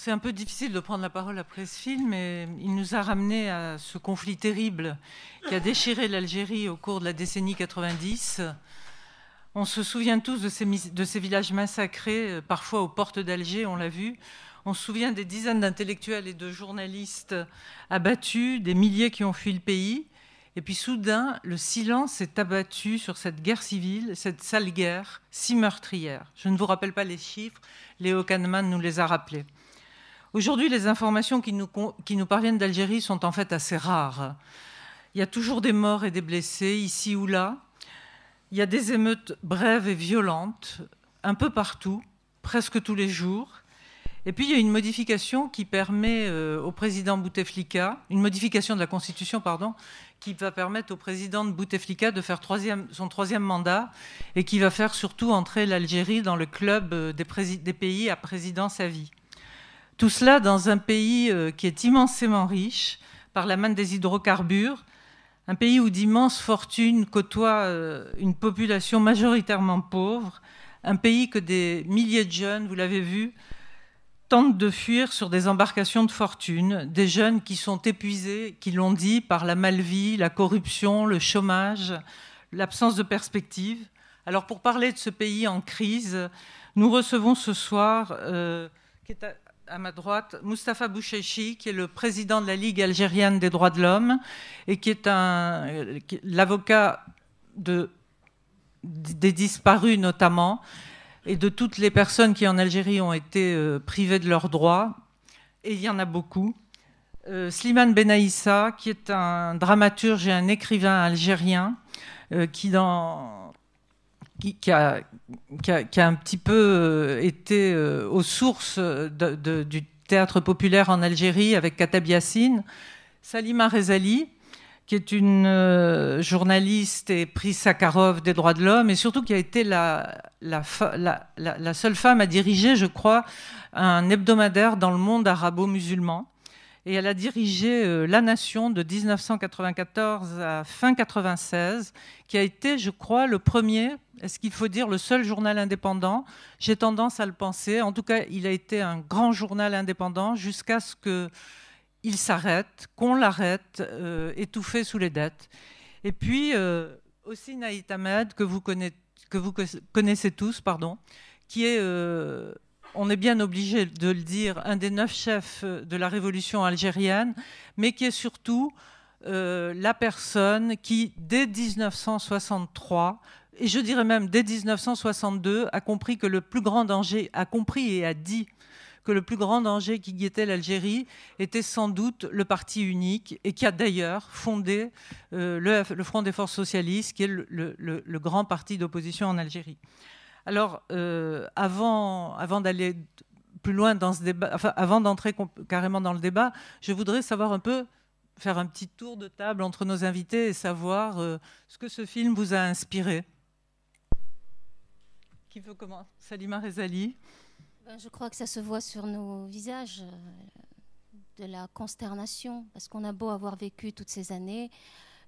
C'est un peu difficile de prendre la parole après ce film, mais il nous a ramené à ce conflit terrible qui a déchiré l'Algérie au cours de la décennie 90. On se souvient tous de ces, de ces villages massacrés, euh, parfois aux portes d'Alger, on l'a vu. On se souvient des dizaines d'intellectuels et de journalistes abattus, des milliers qui ont fui le pays. Et puis soudain, le silence s'est abattu sur cette guerre civile, cette sale guerre si meurtrière. Je ne vous rappelle pas les chiffres, Léo Kahneman nous les a rappelés. Aujourd'hui, les informations qui nous, qui nous parviennent d'Algérie sont en fait assez rares. Il y a toujours des morts et des blessés, ici ou là. Il y a des émeutes brèves et violentes, un peu partout, presque tous les jours. Et puis il y a une modification qui permet euh, au président Bouteflika, une modification de la Constitution, pardon, qui va permettre au président Bouteflika de faire son troisième mandat et qui va faire surtout entrer l'Algérie dans le club euh, des, des pays à présidence à vie. Tout cela dans un pays euh, qui est immensément riche par la main des hydrocarbures, un pays où d'immenses fortunes côtoient euh, une population majoritairement pauvre, un pays que des milliers de jeunes, vous l'avez vu, tentent de fuir sur des embarcations de fortune, des jeunes qui sont épuisés, qui l'ont dit, par la malvie, la corruption, le chômage, l'absence de perspective. Alors pour parler de ce pays en crise, nous recevons ce soir... Euh, qui est à ma droite, Mustapha Bouchechi, qui est le président de la Ligue algérienne des droits de l'homme et qui est l'avocat des disparus notamment et de toutes les personnes qui en Algérie ont été euh, privées de leurs droits, et il y en a beaucoup. Euh, Slimane Benaïssa, qui est un dramaturge et un écrivain algérien, euh, qui dans qui, a, un petit peu euh, été euh, aux sources euh, du théâtre populaire en Algérie avec Katab Yassine, Salima Rezali, qui est une journaliste et prix Sakharov des droits de l'homme, et surtout qui a été la, seule femme à diriger, je crois, un hebdomadaire dans le monde arabo-musulman et elle a dirigé euh, La Nation de 1994 à fin 96, qui a été, je crois, le premier, est-ce qu'il faut dire, le seul journal indépendant. J'ai tendance à le penser. En tout cas, il a été un grand journal indépendant jusqu'à ce qu'il s'arrête, qu'on l'arrête, euh, étouffé sous les dettes. Et puis, euh, aussi Naït Ahmed, que vous connaissez, que vous tous, pardon, qui est on est bien obligé de le dire, un des neuf chefs euh, de la révolution algérienne, mais qui est surtout euh, la personne qui, dès 1963, et je dirais même dès 1962, a compris que le plus grand danger, a compris et a dit que le plus grand danger qui guettait l'Algérie était sans doute le parti unique et qui a d'ailleurs fondé euh, le, Front des forces socialistes, qui est le grand parti d'opposition en Algérie. Alors, euh, avant, d'aller plus loin dans ce débat, avant d'entrer carrément dans le débat, je voudrais savoir un peu, faire un petit tour de table entre nos invités et savoir euh, ce que ce film vous a inspiré. Qui veut commencer Salima Rezali ben, Je crois que ça se voit sur nos visages, euh, de la consternation, parce qu'on a beau avoir vécu toutes ces années,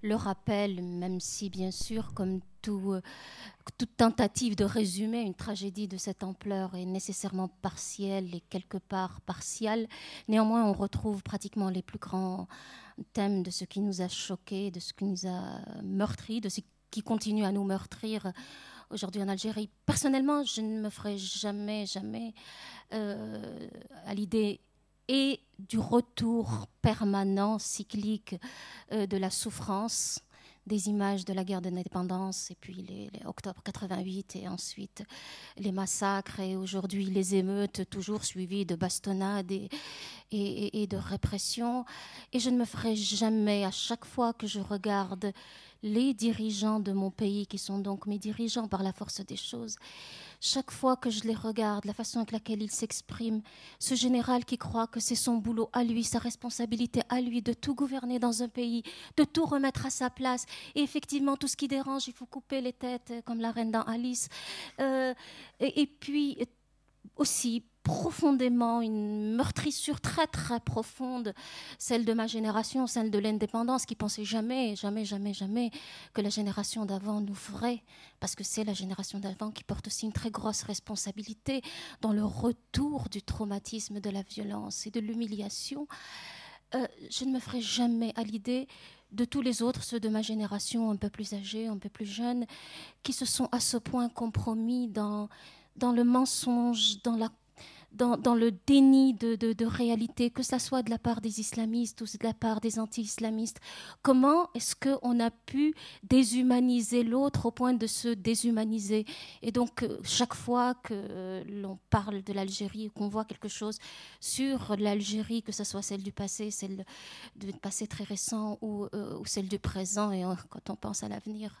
le rappel, même si bien sûr, comme euh, toute tentative de résumer une tragédie de cette ampleur est nécessairement partielle et quelque part partiale, néanmoins on retrouve pratiquement les plus grands thèmes de ce qui nous a choqués, de ce qui nous a meurtris, de ce qui continue à nous meurtrir aujourd'hui en Algérie. Personnellement, je ne me ferai jamais, jamais euh, à l'idée et du retour permanent, cyclique euh, de la souffrance, des images de la guerre de l'indépendance et puis les, octobre 88, et ensuite les massacres, et aujourd'hui les émeutes, toujours suivies de bastonnades et, et, et, de répression. Et je ne me ferai jamais, à chaque fois que je regarde les dirigeants de mon pays, qui sont donc mes dirigeants par la force des choses, chaque fois que je les regarde, la façon avec laquelle ils s'expriment, ce général qui croit que c'est son boulot à lui, sa responsabilité à lui de tout gouverner dans un pays, de tout remettre à sa place. Et effectivement, tout ce qui dérange, il faut couper les têtes, euh, comme la reine dans Alice. Euh, et puis euh, aussi profondément, une meurtrissure très très profonde, celle de ma génération, celle de l'indépendance, qui pensait jamais, jamais, jamais, jamais que la génération d'avant nous ferait, parce que c'est la génération d'avant qui porte aussi une très grosse responsabilité dans le retour du traumatisme, de la violence et de l'humiliation. Euh, je ne me ferai jamais à l'idée de tous les autres, ceux de ma génération un peu plus âgés, un peu plus jeunes, qui se sont à ce point compromis dans, dans le mensonge, dans la dans, le déni de, réalité, que ce soit de la part des islamistes ou de la part des anti-islamistes Comment est-ce qu'on a pu déshumaniser l'autre au point de se déshumaniser Et donc, euh, chaque fois que euh, l'on parle de l'Algérie, qu'on voit quelque chose sur l'Algérie, que ce soit celle du passé, celle du passé très récent ou, euh, ou celle du présent, et quand on pense à l'avenir,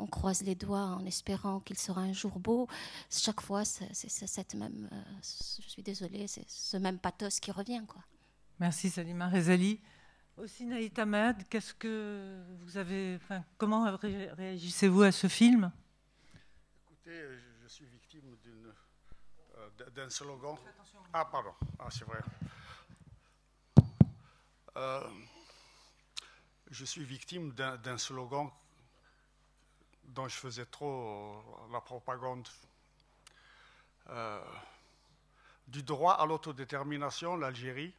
on croise les doigts en espérant qu'il sera un jour beau. Chaque fois, c'est cette même, euh, je suis désolée, c'est ce même pathos qui revient. Quoi. Merci Salima Rezali. Aussi Naït Ahmed, qu'est-ce que vous avez, comment réagissez-vous à ce film Écoutez, euh, je suis victime euh, d'un slogan. Ah pardon, ah, c'est vrai. je suis victime d'un slogan dont je faisais trop euh, la propagande. Euh, du droit à l'autodétermination, l'Algérie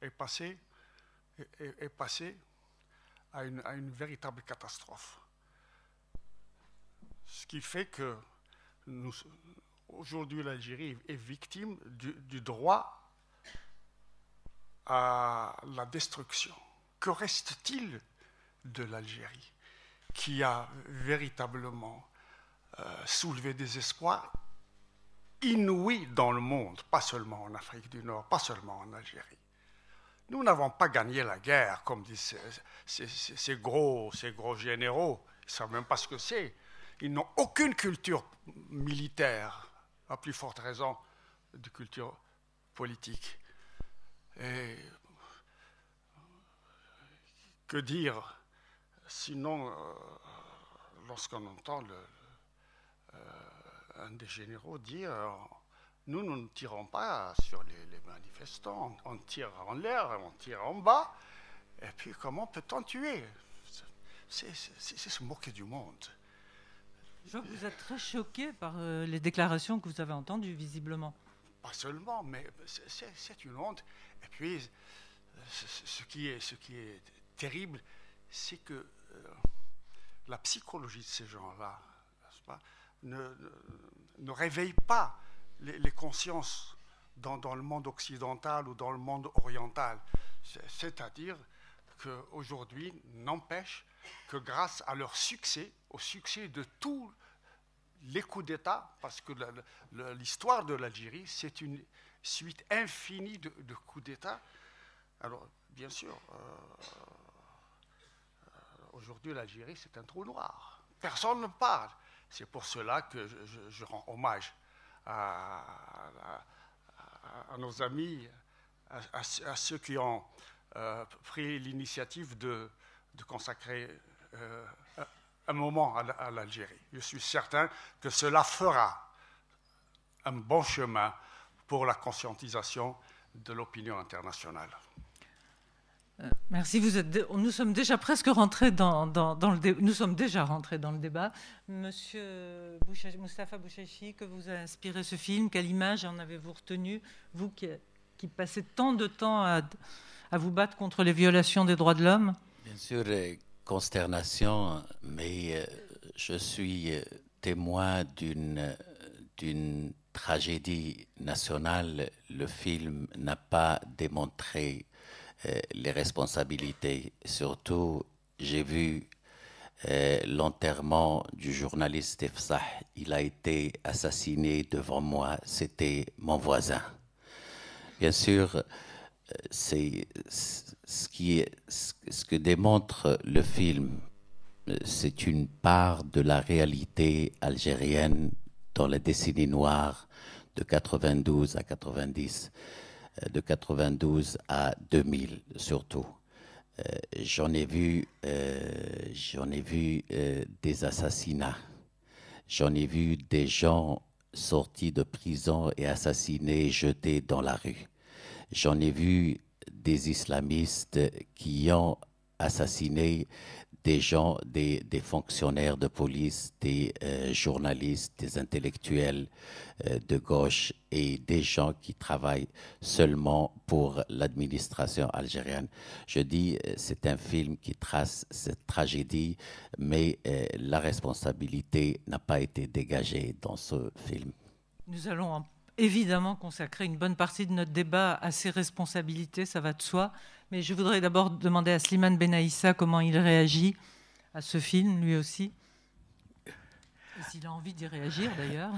est passée, est, à, une, véritable catastrophe. Ce qui fait que aujourd'hui l'Algérie est victime du, droit à la destruction. Que reste-t-il de l'Algérie qui a véritablement euh, soulevé des espoirs inouïs dans le monde, pas seulement en Afrique du Nord, pas seulement en Algérie. Nous n'avons pas gagné la guerre, comme disent ces, gros, ces gros généraux. Ils ne savent même pas ce que c'est. Ils n'ont aucune culture militaire, à plus forte raison de culture politique. Et que dire Sinon, euh, lorsqu'on entend euh, un des généraux dire nous, nous ne tirons pas sur les, manifestants, on tire en l'air, on tire en bas, et puis comment peut-on tuer C'est se moquer du monde. Je vois que vous êtes très choqué par euh, les déclarations que vous avez entendues, visiblement. Pas seulement, mais c'est une honte. Et puis, ce qui est, ce qui est terrible, c'est que euh, la psychologie de ces gens-là ne, réveille pas les, consciences dans, le monde occidental ou dans le monde oriental. C'est-à-dire qu'aujourd'hui, n'empêche que grâce à leur succès, au succès de tous les coups d'État, parce que l'histoire de l'Algérie, c'est une suite infinie de, coups d'État. Alors, bien sûr, euh, Aujourd'hui, l'Algérie, c'est un trou noir. Personne ne parle. C'est pour cela que je, rends hommage à, nos amis, à, ceux qui ont euh, pris l'initiative de, consacrer euh, un moment à, l'Algérie. Je suis certain que cela fera un bon chemin pour la conscientisation de l'opinion internationale. Merci. Vous êtes, nous sommes déjà presque rentrés dans, dans, le nous sommes déjà rentrés dans le débat. Monsieur Moustapha Bouchachi, que vous a inspiré ce film Quelle image en avez-vous retenu Vous qui, passez tant de temps à, vous battre contre les violations des droits de l'homme Bien sûr, euh, consternation, mais euh, je suis euh, témoin d'une d'une tragédie nationale. Le film n'a pas démontré euh, les responsabilités. Surtout, j'ai vu euh, l'enterrement du journaliste Efsah. Il a été assassiné devant moi. C'était mon voisin. Bien sûr, euh, c'est ce, ce que démontre le film. C'est une part de la réalité algérienne dans les décennies noires de 92 à 90. Euh, de 92 à 2000 surtout. Euh, j'en ai vu, euh, j'en ai vu des assassinats. J'en ai vu des gens sortis de prison et assassinés, jetés dans la rue. J'en ai vu des islamistes qui ont assassiné des gens, des, fonctionnaires de police, des euh, journalistes, des intellectuels euh, de gauche et des gens qui travaillent seulement pour l'administration algérienne. Je dis, euh, c'est un film qui trace cette tragédie, mais la responsabilité n'a pas été dégagée dans ce film. Nous allons en évidemment consacrer une bonne partie de notre débat à ses responsabilités, ça va de soi. Mais je voudrais d'abord demander à Slimane Benaïssa comment il réagit à ce film, lui aussi. s'il a envie d'y réagir, d'ailleurs.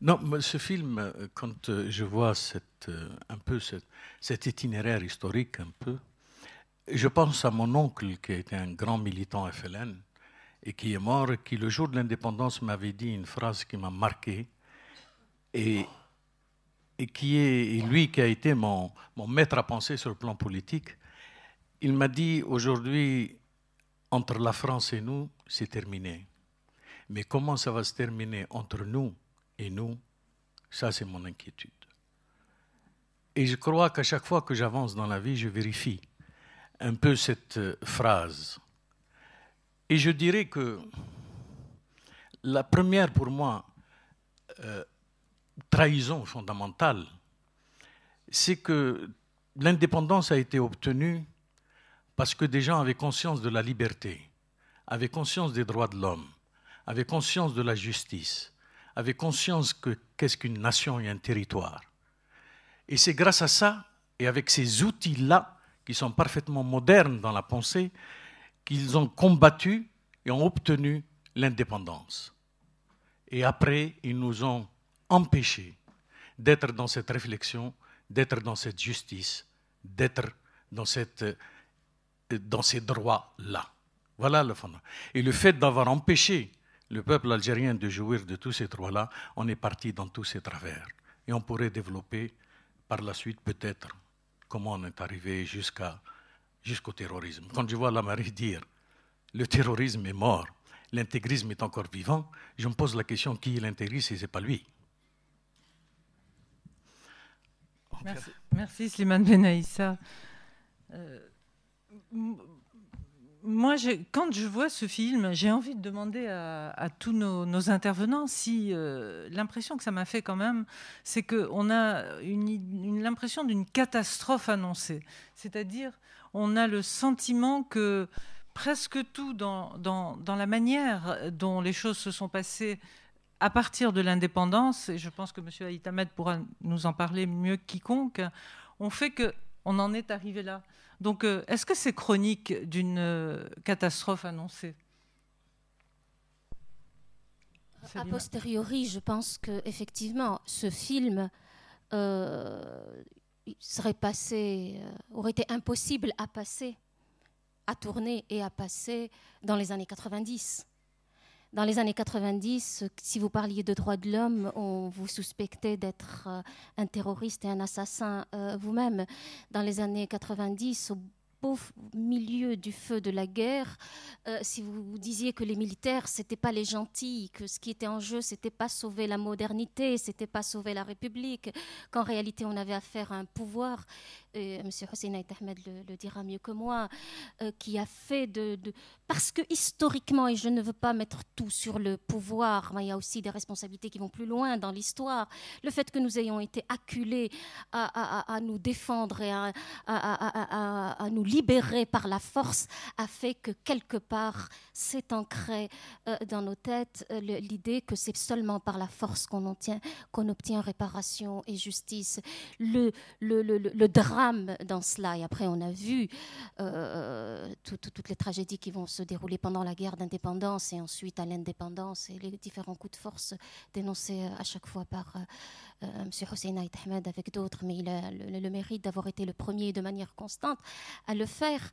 Non, ce film, quand je vois cette, euh, un peu cet itinéraire historique, un peu, je pense à mon oncle qui était un grand militant FLN et qui est mort, qui le jour de l'indépendance m'avait dit une phrase qui m'a marqué et, et qui est lui qui a été mon, mon, maître à penser sur le plan politique, il m'a dit aujourd'hui, entre la France et nous, c'est terminé. Mais comment ça va se terminer entre nous et nous, ça c'est mon inquiétude. Et je crois qu'à chaque fois que j'avance dans la vie, je vérifie un peu cette euh, phrase. Et je dirais que la première pour moi, euh, trahison fondamentale, c'est que l'indépendance a été obtenue parce que des gens avaient conscience de la liberté, avaient conscience des droits de l'homme, avaient conscience de la justice, avaient conscience que qu'est-ce qu'une nation et un territoire. Et c'est grâce à ça, et avec ces outils-là, qui sont parfaitement modernes dans la pensée, qu'ils ont combattu et ont obtenu l'indépendance. Et après, ils nous ont Empêcher d'être dans cette réflexion, d'être dans cette justice, d'être dans, cette, euh, dans ces droits-là. Voilà le fondement. Et le fait d'avoir empêché le peuple algérien de jouir de tous ces droits-là, on est parti dans tous ces travers. Et on pourrait développer par la suite peut-être comment on est arrivé jusqu'à, jusqu'au terrorisme. Quand je vois la Marie dire le terrorisme est mort, l'intégrisme est encore vivant, je me pose la question qui est l'intégriste et ce n'est pas lui Merci, Slimane Benaïssa. Euh, moi, quand je vois ce film, j'ai envie de demander à, tous nos, intervenants si euh, l'impression que ça m'a fait quand même, c'est qu'on a une, l'impression d'une catastrophe annoncée. C'est-à-dire, on a le sentiment que presque tout dans, dans, la manière dont les choses se sont passées à partir de l'indépendance, et je pense que M. Aïtamed pourra nous en parler mieux quiconque, on fait que on en est arrivé là. Donc, euh, est-ce que c'est chronique d'une euh, catastrophe annoncée A posteriori, je pense que effectivement, ce film euh, serait passé, aurait été impossible à passer, à tourner et à passer dans les années 90. Dans les années 90, si vous parliez de droits de l'homme, on vous suspectait d'être euh, un terroriste et un assassin euh, vous-même. Dans les années 90, au beau milieu du feu de la guerre, euh, si vous disiez que les militaires, ce n'étaient pas les gentils, que ce qui était en jeu, c'était pas sauver la modernité, c'était pas sauver la République, qu'en réalité on avait affaire à un pouvoir M. Hossein Ait Ahmed le, dira mieux que moi, euh, qui a fait de, Parce que historiquement, et je ne veux pas mettre tout sur le pouvoir, mais il y a aussi des responsabilités qui vont plus loin dans l'histoire, le fait que nous ayons été acculés à, nous défendre et à, nous libérer par la force a fait que quelque part s'est ancré euh, dans nos têtes euh, l'idée que c'est seulement par la force qu'on obtient, obtient réparation et justice. le, le, le drame dans cela. Et après, on a vu euh, toutes les tragédies qui vont se dérouler pendant la guerre d'indépendance et ensuite à l'indépendance et les différents coups de force dénoncés euh, à chaque fois par euh, M. Hossein Aït Ahmed avec d'autres. Mais il a le, mérite d'avoir été le premier de manière constante à le faire.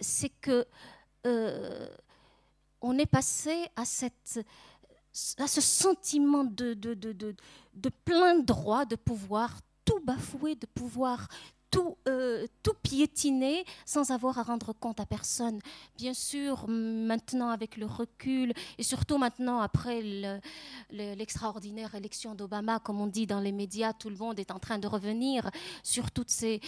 C'est que on est passé à cette à ce sentiment de, de, de, de, plein droit de pouvoir tout bafouer, de pouvoir tout, euh, tout piétiner sans avoir à rendre compte à personne. Bien sûr, maintenant avec le recul, et surtout maintenant après l'extraordinaire élection d'Obama, comme on dit dans les médias, tout le monde est en train de revenir sur toutes ces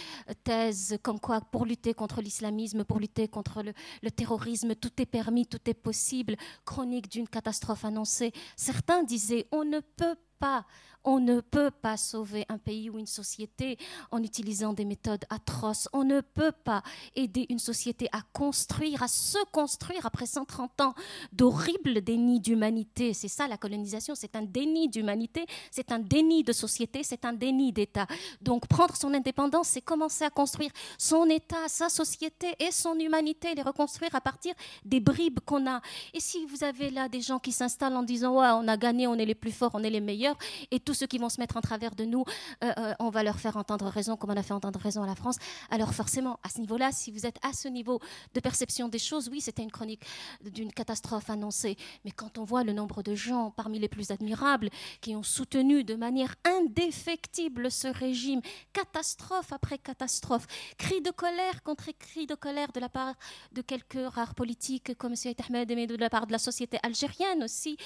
thèses comme quoi pour lutter contre l'islamisme, pour lutter contre le, le terrorisme, tout est permis, tout est possible, chronique d'une catastrophe annoncée. Certains disaient, on ne peut pas on ne peut pas sauver un pays ou une société en utilisant des méthodes atroces. On ne peut pas aider une société à construire, à se construire après 130 ans d'horribles dénis d'humanité. C'est ça la colonisation, c'est un déni d'humanité, c'est un déni de société, c'est un déni d'État. Donc prendre son indépendance, c'est commencer à construire son État, sa société et son humanité, les reconstruire à partir des bribes qu'on a. Et si vous avez là des gens qui s'installent en disant ouais, on a gagné, on est les plus forts, on est les meilleurs, et tout ceux qui vont se mettre en travers de nous, euh, euh, on va leur faire entendre raison comme on a fait entendre raison à la France. Alors forcément, à ce niveau-là, si vous êtes à ce niveau de perception des choses, oui, c'était une chronique d'une catastrophe annoncée. Mais quand on voit le nombre de gens parmi les plus admirables qui ont soutenu de manière indéfectible ce régime, catastrophe après catastrophe, cri de colère contre cri de colère de la part de quelques rares politiques comme M. Ahmed, mais de la part de la société algérienne aussi,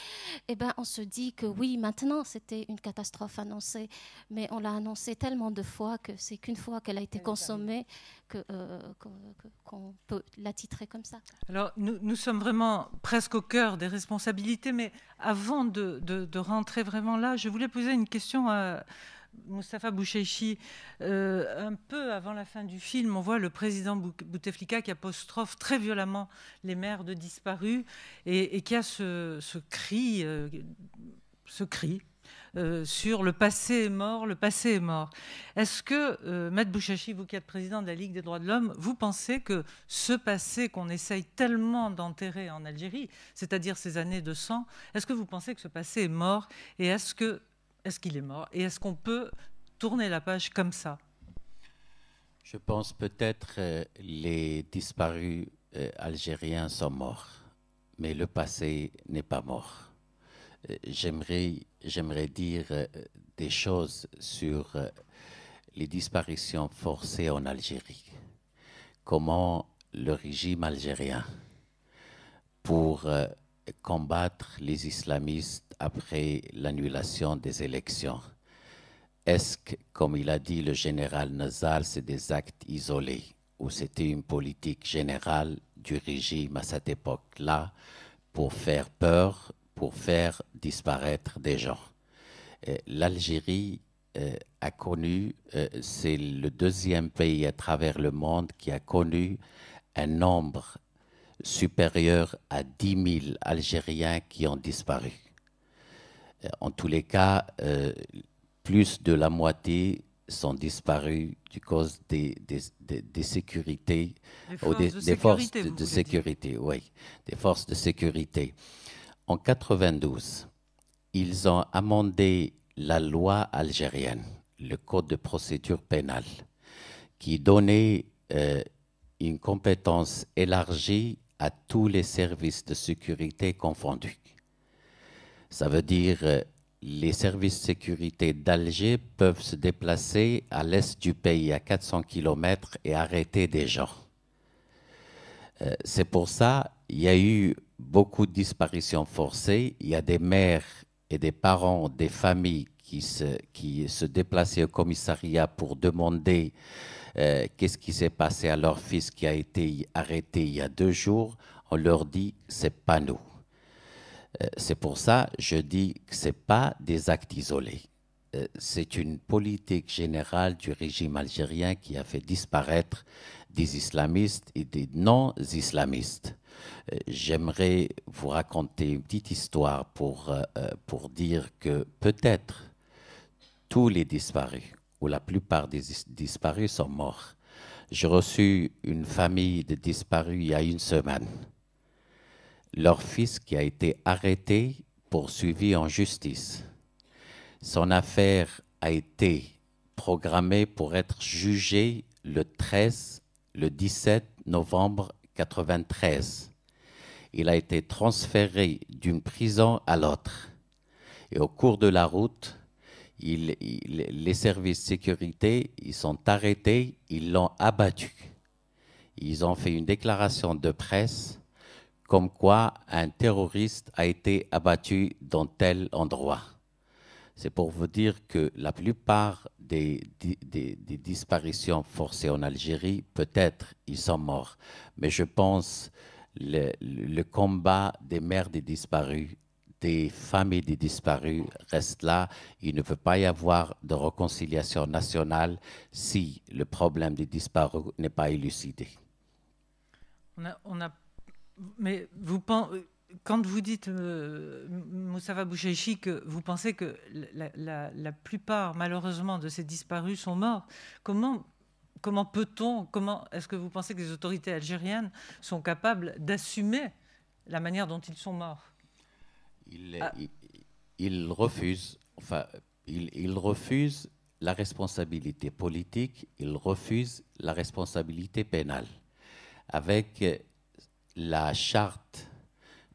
eh ben, on se dit que oui, maintenant, c'était une catastrophe catastrophe annoncée, mais on l'a annoncée tellement de fois que c'est qu'une fois qu'elle a été eh bah consommée euh, qu'on peut la titrer comme ça. Alors nous, nous, sommes vraiment presque au cœur des responsabilités, mais avant de, rentrer vraiment là, je voulais poser une question à... Moustapha Bouchaïchi euh, un peu avant la fin du film, on voit le président Bouteflika qui apostrophe très violemment les mères de disparus et, qui a ce, cri, ce cri euh, euh, sur le passé est mort, le passé est mort. Est-ce que, euh, Maître Bouchachi, vous qui êtes président de la Ligue des droits de l'homme, vous pensez que ce passé qu'on essaye tellement d'enterrer en Algérie, c'est-à-dire ces années de sang, est-ce que vous pensez que ce passé est mort et est-ce que est-ce qu'il est mort et est-ce qu'on peut tourner la page comme ça Je pense peut-être euh, les disparus euh, algériens sont morts, mais le passé n'est pas mort j'aimerais, dire euh, des choses sur euh, les disparitions forcées en Algérie. Comment le régime algérien, pour euh, combattre les islamistes après l'annulation des élections, est-ce que, comme il a dit le général Nazal, c'est des actes isolés ou c'était une politique générale du régime à cette époque-là pour faire peur pour faire disparaître des gens. Euh, L'Algérie euh, a connu, euh, c'est le deuxième pays à travers le monde qui a connu un nombre supérieur à 10 000 Algériens qui ont disparu. En tous les cas, plus de la moitié sont disparus du cause des, des, des, sécurités, ou des, forces de sécurité, oui, des forces de sécurité. En 92, ils ont amendé la loi algérienne, le code de procédure pénale, qui donnait euh, une compétence élargie à tous les services de sécurité confondus. Ça veut dire que euh, les services de sécurité d'Alger peuvent se déplacer à l'est du pays à 400 km et arrêter des gens. Euh, c'est pour ça qu'il y a eu beaucoup de disparitions forcées. Il y a des mères et des parents, des familles qui se, qui se déplaçaient au commissariat pour demander euh, qu'est-ce qui s'est passé à leur fils qui a été arrêté il y a deux jours. On leur dit, c'est pas nous. Euh, c'est pour ça, je dis que ce n'est pas des actes isolés. Euh, c'est une politique générale du régime algérien qui a fait disparaître des islamistes et des non-islamistes. Euh, j'aimerais vous raconter une petite histoire pour, euh, euh, pour dire que peut-être tous les disparus, ou la plupart des disparus, sont morts. J'ai reçu une famille de disparus il y a une semaine. Leur fils qui a été arrêté, poursuivi en justice. Son affaire a été programmée pour être jugée le 13, le 17 novembre 93 il a été transféré d'une prison à l'autre. Et au cours de la route, les services de sécurité, ils sont arrêtés, ils l'ont abattu. Ils ont fait une déclaration de presse comme quoi un terroriste a été abattu dans tel endroit. C'est pour vous dire que la plupart des disparitions forcées en Algérie, peut-être ils sont morts, mais je pense le, combat des mères des disparus, des familles des disparus reste là. Il ne peut pas y avoir de réconciliation nationale si le problème des disparus n'est pas élucidé. On a, mais vous quand vous dites, euh, Moussa va que vous pensez que la, la plupart, malheureusement, de ces disparus sont morts, comment comment peut-on, comment est-ce que vous pensez que les autorités algériennes sont capables d'assumer la manière dont ils sont morts ils, ah. refusent, enfin, la responsabilité politique, ils refusent la responsabilité pénale. Avec la charte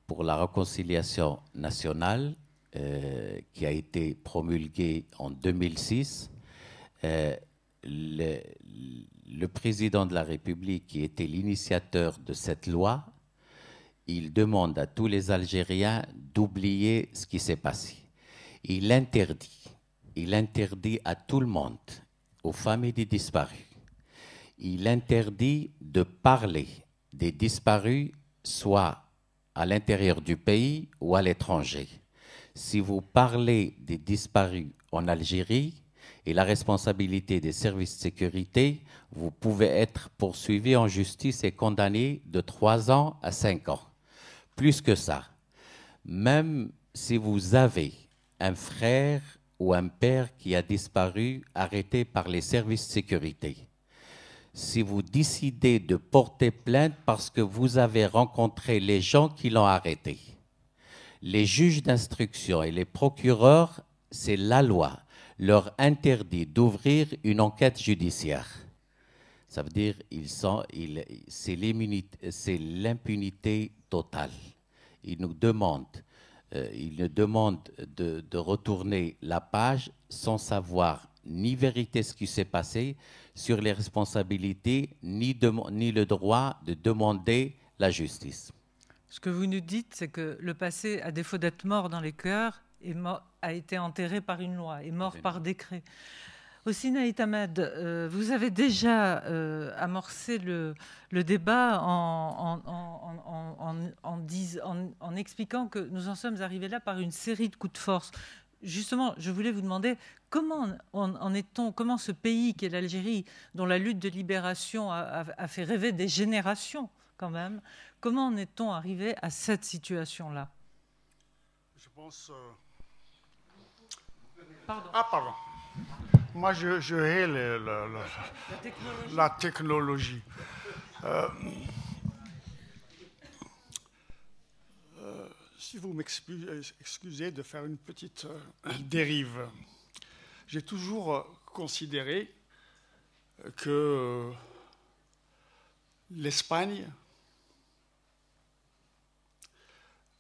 pour la réconciliation nationale euh, qui a été promulguée en 2006, le, président de la République, qui était l'initiateur de cette loi, il demande à tous les Algériens d'oublier ce qui s'est passé. Il interdit, il interdit à tout le monde, aux familles des disparus, il interdit de parler des disparus, soit à l'intérieur du pays ou à l'étranger. Si vous parlez des disparus en Algérie, et la responsabilité des services de sécurité, vous pouvez être poursuivi en justice et condamné de 3 ans à 5 ans. Plus que ça, même si vous avez un frère ou un père qui a disparu, arrêté par les services de sécurité, si vous décidez de porter plainte parce que vous avez rencontré les gens qui l'ont arrêté, les juges d'instruction et les procureurs, c'est la loi leur interdit d'ouvrir une enquête judiciaire. Ça veut dire ils sont, c'est, l'impunité totale. Ils nous demandent, euh, ils nous de, retourner la page sans savoir ni vérité ce qui s'est passé sur les responsabilités, ni, ni le droit de demander la justice. Ce que vous nous dites, c'est que le passé, à défaut d'être mort dans les cœurs, a été enterré par une loi, et mort par décret. Ossina Itamad, euh, vous avez déjà euh, amorcé le, débat en, en, en, expliquant que nous en sommes arrivés là par une série de coups de force. Justement, je voulais vous demander comment en est-on, comment ce pays qui est l'Algérie, dont la lutte de libération a, fait rêver des générations quand même, comment en est-on arrivé à cette situation-là Je pense. Euh, ah, pardon. Moi, je, je hais la technologie. Euh, euh, si vous m'excusez de faire une petite euh, dérive, j'ai toujours considéré que l'Espagne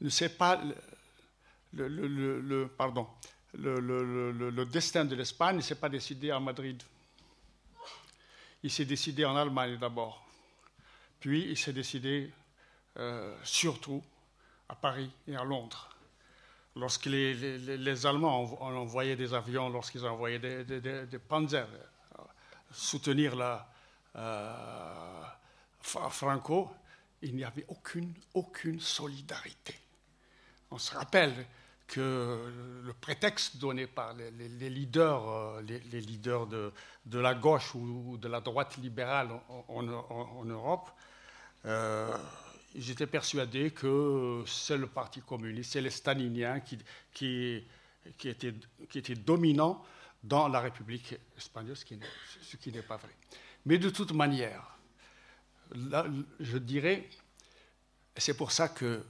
ne sait pas le, pardon, le, destin de l'Espagne ne s'est pas décidé à Madrid. Il s'est décidé en Allemagne d'abord. Puis il s'est décidé euh, surtout à Paris et à Londres. Lorsque les, Allemands ont, envoyé des avions, lorsqu'ils ont envoyé des, des, des, panzers, euh, soutenir la, euh, Franco, il n'y avait aucune, aucune solidarité. On se rappelle que le prétexte donné par les, leaders, euh, les, leaders de, la gauche ou de la droite libérale en, Europe, euh, j'étais persuadé que c'est le Parti communiste, c'est les staliniens qui, qui, étaient, qui étaient dominants dans la République espagnole, ce qui n'est pas vrai. Mais de toute manière, je dirais, c'est pour ça que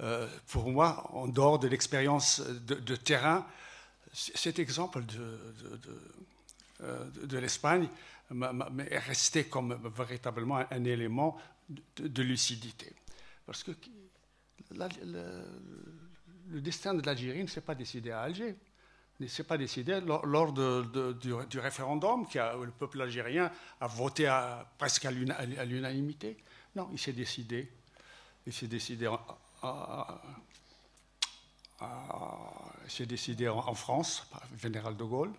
euh, pour moi, en dehors de l'expérience de, terrain, cet exemple de, de, euh, l'Espagne est resté comme véritablement un, élément de, lucidité. Parce que le, destin de l'Algérie ne s'est pas décidé à Alger, ne s'est pas décidé lors, du, référendum où le peuple algérien a voté presque à l'unanimité. Non, il s'est décidé. Il s'est décidé s'est ah, ah, ah, décidé en, France, par le général de Gaulle.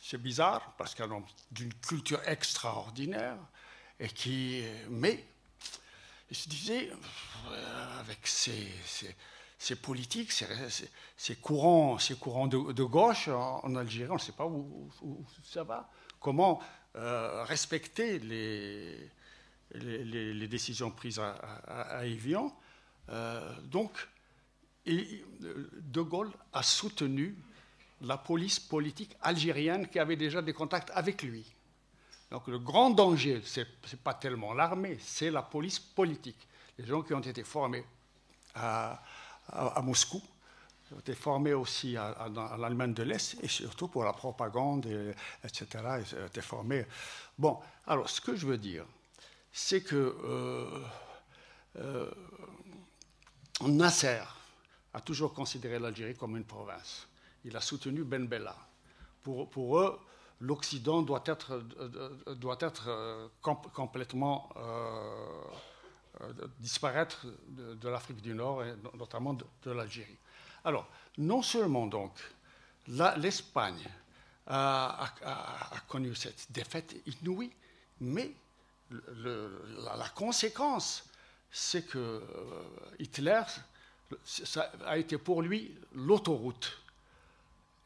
C'est bizarre, parce qu'un homme d'une culture extraordinaire, et qui, mais il se disait, euh, avec ses, politiques, ses, courants, ses courants de, gauche en, Algérie, on ne sait pas où, ça va, comment euh, respecter les, les, décisions prises à, à, à Evian. Euh, donc, De Gaulle a soutenu la police politique algérienne qui avait déjà des contacts avec lui. Donc le grand danger, ce n'est pas tellement l'armée, c'est la police politique. Les gens qui ont été formés à, Moscou, qui ont été formés aussi à, l'Allemagne de l'Est, et surtout pour la propagande, etc., ont été formés. Bon, alors ce que je veux dire, c'est que... Euh, euh, Nasser a toujours considéré l'Algérie comme une province. Il a soutenu Ben Bella. Pour, eux, l'Occident doit être, doit être euh, complètement euh, euh, disparaître de, l'Afrique du Nord et notamment de, l'Algérie. Alors, non seulement donc l'Espagne a, connu cette défaite inouïe, mais la, conséquence c'est que euh, Hitler, ça a été pour lui l'autoroute.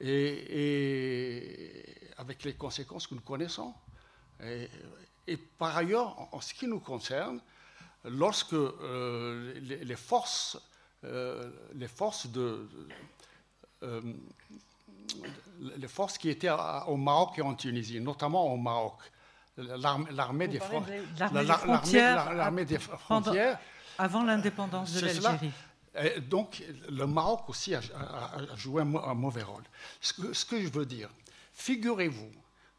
Et, avec les conséquences que nous connaissons. Et, par ailleurs, en ce qui nous concerne, lorsque euh, les, forces, euh, les forces de, les forces qui étaient au Maroc et en Tunisie, notamment au Maroc, l'armée des, fron l'armée des, frontières. Avant l'indépendance de l'Algérie. Donc, le Maroc aussi a, joué un, mauvais rôle. Ce que, je veux dire, figurez-vous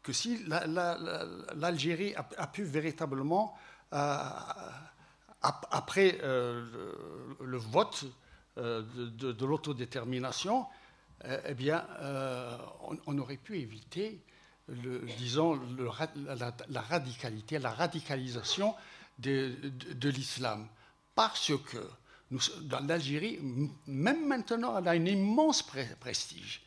que si l'Algérie a, pu véritablement, euh, après euh, le, vote euh, de, l'autodétermination, eh, eh bien, on, aurait pu éviter disons, la, radicalité, la radicalisation de, l'islam. Parce que nous, dans l'Algérie, même maintenant, elle a un immense prestige.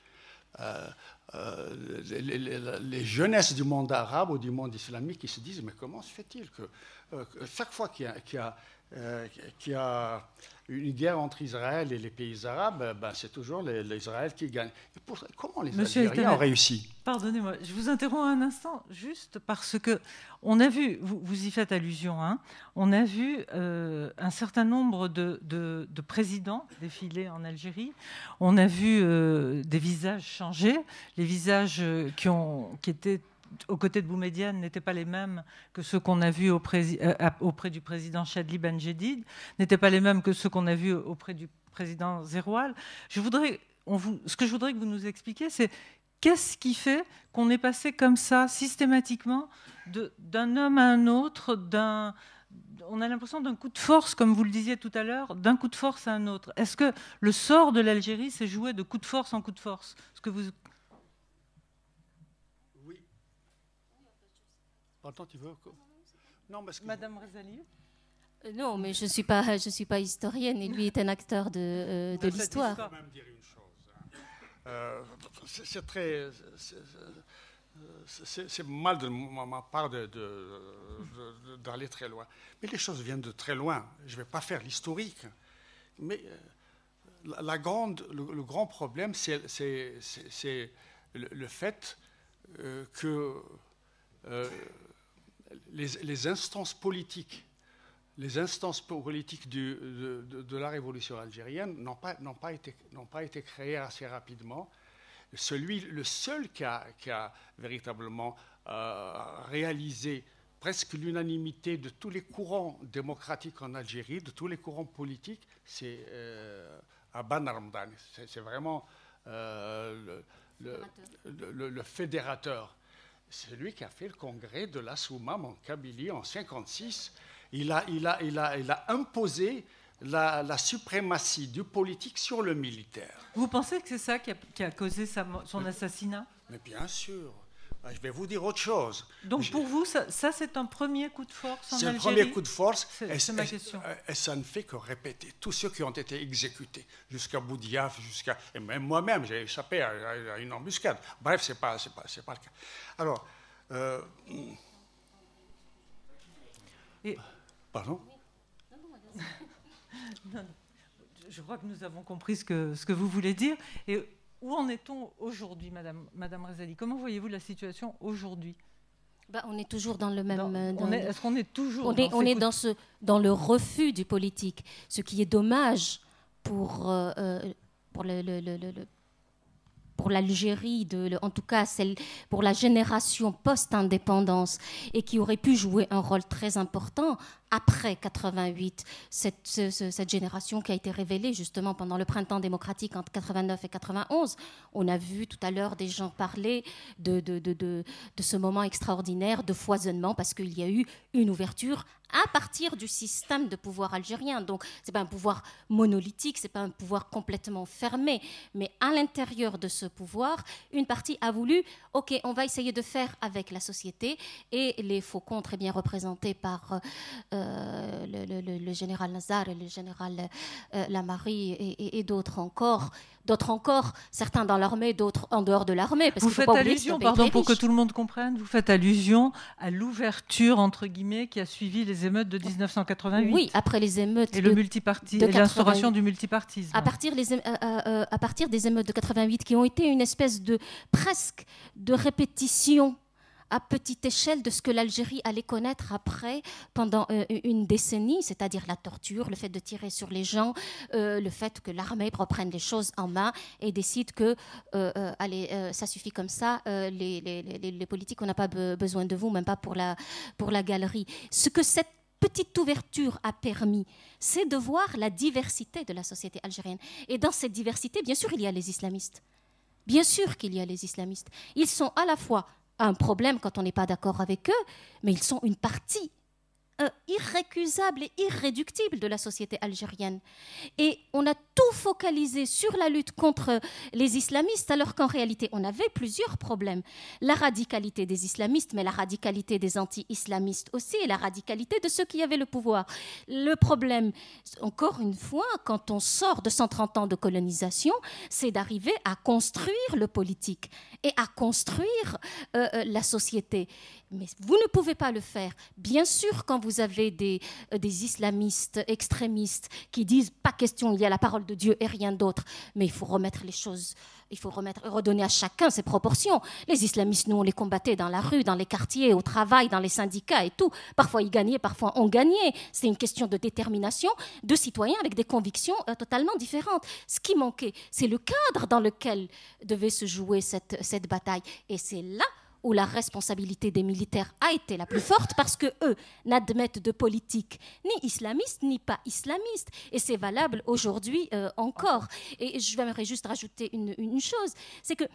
Euh, euh, les, jeunesses du monde arabe ou du monde islamique qui se disent mais comment se fait-il que, euh, chaque fois qu'il y, a... Euh, qui a une guerre entre Israël et les pays arabes, euh, ben c'est toujours l'Israël qui gagne. comment les Algériens ont réussi Pardonnez-moi, je vous interromps un instant, juste parce que on a vu, vous, vous y faites allusion, hein, on a vu euh, un certain nombre de, de, présidents défiler en Algérie, on a vu des visages changer, les visages qui, ont, qui étaient aux côtés de Boumedienne n'étaient pas les mêmes que ceux qu'on a vus euh, auprès, du président Chadli Benjedid, n'étaient pas les mêmes que ceux qu'on a vus auprès du président Zeroual. Je voudrais, ce que je voudrais que vous nous expliquiez, c'est qu'est-ce qui fait qu'on est passé comme ça, systématiquement, d'un homme à un autre, on a l'impression d'un coup de force, comme vous le disiez tout à l'heure, d'un coup de force à un autre. Est-ce que le sort de l'Algérie s'est joué de coup de force en coup de force, Non, Madame euh, Non, mais je ne suis, pas, je suis pas historienne et lui est un acteur de, euh, l'histoire. Je quand même dire une chose. Hein. Euh, c'est très. C'est mal de ma part d'aller très loin. Mais les choses viennent de très loin. Je ne vais pas faire l'historique. Mais la, le, grand problème, c'est le, fait que les, instances politiques, les instances politiques de, la révolution algérienne n'ont pas, pas, été, pas été créées assez rapidement. Celui, le seul qui a, qui a véritablement euh, réalisé presque l'unanimité de tous les courants démocratiques en Algérie, de tous les courants politiques, c'est euh, Abban C'est vraiment euh, le, fédérateur c'est qui a fait le congrès de la Soumam en Kabylie en 1956. Il a, imposé la, suprématie du politique sur le militaire. Vous pensez que c'est ça qui a, causé son assassinat Mais bien sûr. Ah, je vais vous dire autre chose. Donc pour vous, ça, c'est un premier coup de force en C'est un premier coup de force. C'est question. Et, ça ne fait que répéter tous ceux qui ont été exécutés, jusqu'à Boudiaf, jusqu'à... Et même moi-même, j'ai échappé à, une embuscade. Bref, ce n'est pas, pas, le cas. Alors... Euh, pardon non, Je crois que nous avons compris ce que, ce que vous voulez dire. Et où en est-on aujourd'hui, Madame, Madame Rezali Comment voyez-vous la situation aujourd'hui bah, on est toujours dans le même. Euh, est-ce qu'on est toujours on est, dans, on est dans, ce, dans le refus du politique, ce qui est dommage pour, euh, euh, pour le, pour l'Algérie, de, en tout cas celle pour la génération post-indépendance, et qui aurait pu jouer un rôle très important après 88, cette, génération qui a été révélée justement pendant le printemps démocratique entre 89 et 91. On a vu tout à l'heure des gens parler de, de, ce moment extraordinaire de foisonnement parce qu'il y a eu une ouverture à partir du système de pouvoir algérien. Donc ce n'est pas un pouvoir monolithique, ce n'est pas un pouvoir complètement fermé, mais à l'intérieur de ce pouvoir, une partie a voulu, OK, on va essayer de faire avec la société et les faucons très bien représentés par... Euh, euh, le, général Nazar et le général Lamarie euh, euh, Lamari et, d'autres encore, d'autres encore, certains dans l'armée, d'autres en dehors de l'armée. vous faites allusion, pardon, pour que tout le monde comprenne, vous faites allusion à l'ouverture entre guillemets qui a suivi les émeutes de 1988. Oui, après les émeutes et le multipartisme, l'instauration du multipartisme. À partir, les, à partir des émeutes de 88 qui ont été une espèce de presque de répétition à petite échelle de ce que l'Algérie allait connaître après, pendant euh, une décennie, c'est-à-dire la torture, le fait de tirer sur les gens, euh, le fait que l'armée reprenne les choses en main et décide que euh, allez, ça suffit comme ça, les, politiques, on n'a pas besoin de vous, même pas pour la, pour la galerie. Ce que cette petite ouverture a permis, c'est de voir la diversité de la société algérienne. Et dans cette diversité, bien sûr, il y a les islamistes. Bien sûr qu'il y a les islamistes. Ils sont à la fois un problème quand on n'est pas d'accord avec eux, mais ils sont une partie irrécusable et irréductible de la société algérienne. Et on a tout focalisé sur la lutte contre les islamistes, alors qu'en réalité, on avait plusieurs problèmes. La radicalité des islamistes, mais la radicalité des anti-islamistes aussi, et la radicalité de ceux qui avaient le pouvoir. Le problème, encore une fois, quand on sort de 130 ans de colonisation, c'est d'arriver à construire le politique et à construire euh, euh, la société. Mais vous ne pouvez pas le faire. Bien sûr, quand vous avez euh, des, islamistes extrémistes qui disent pas question, il y a la parole de Dieu et rien d'autre, mais il faut remettre les choses, il faut remettre, redonner à chacun ses proportions. Les islamistes, nous, on les combattait dans la rue, dans les quartiers, au travail, dans les syndicats et tout. Parfois, ils gagnaient, parfois, on gagnait. C'est une question de détermination de citoyens avec des convictions euh, totalement différentes. Ce qui manquait, c'est le cadre dans lequel devait se jouer cette, cette bataille. Et c'est là où la responsabilité des militaires a été la plus forte parce que eux n'admettent de politique ni islamiste ni pas islamiste et c'est valable aujourd'hui euh, encore. Et je voudrais juste rajouter une, une chose, c'est que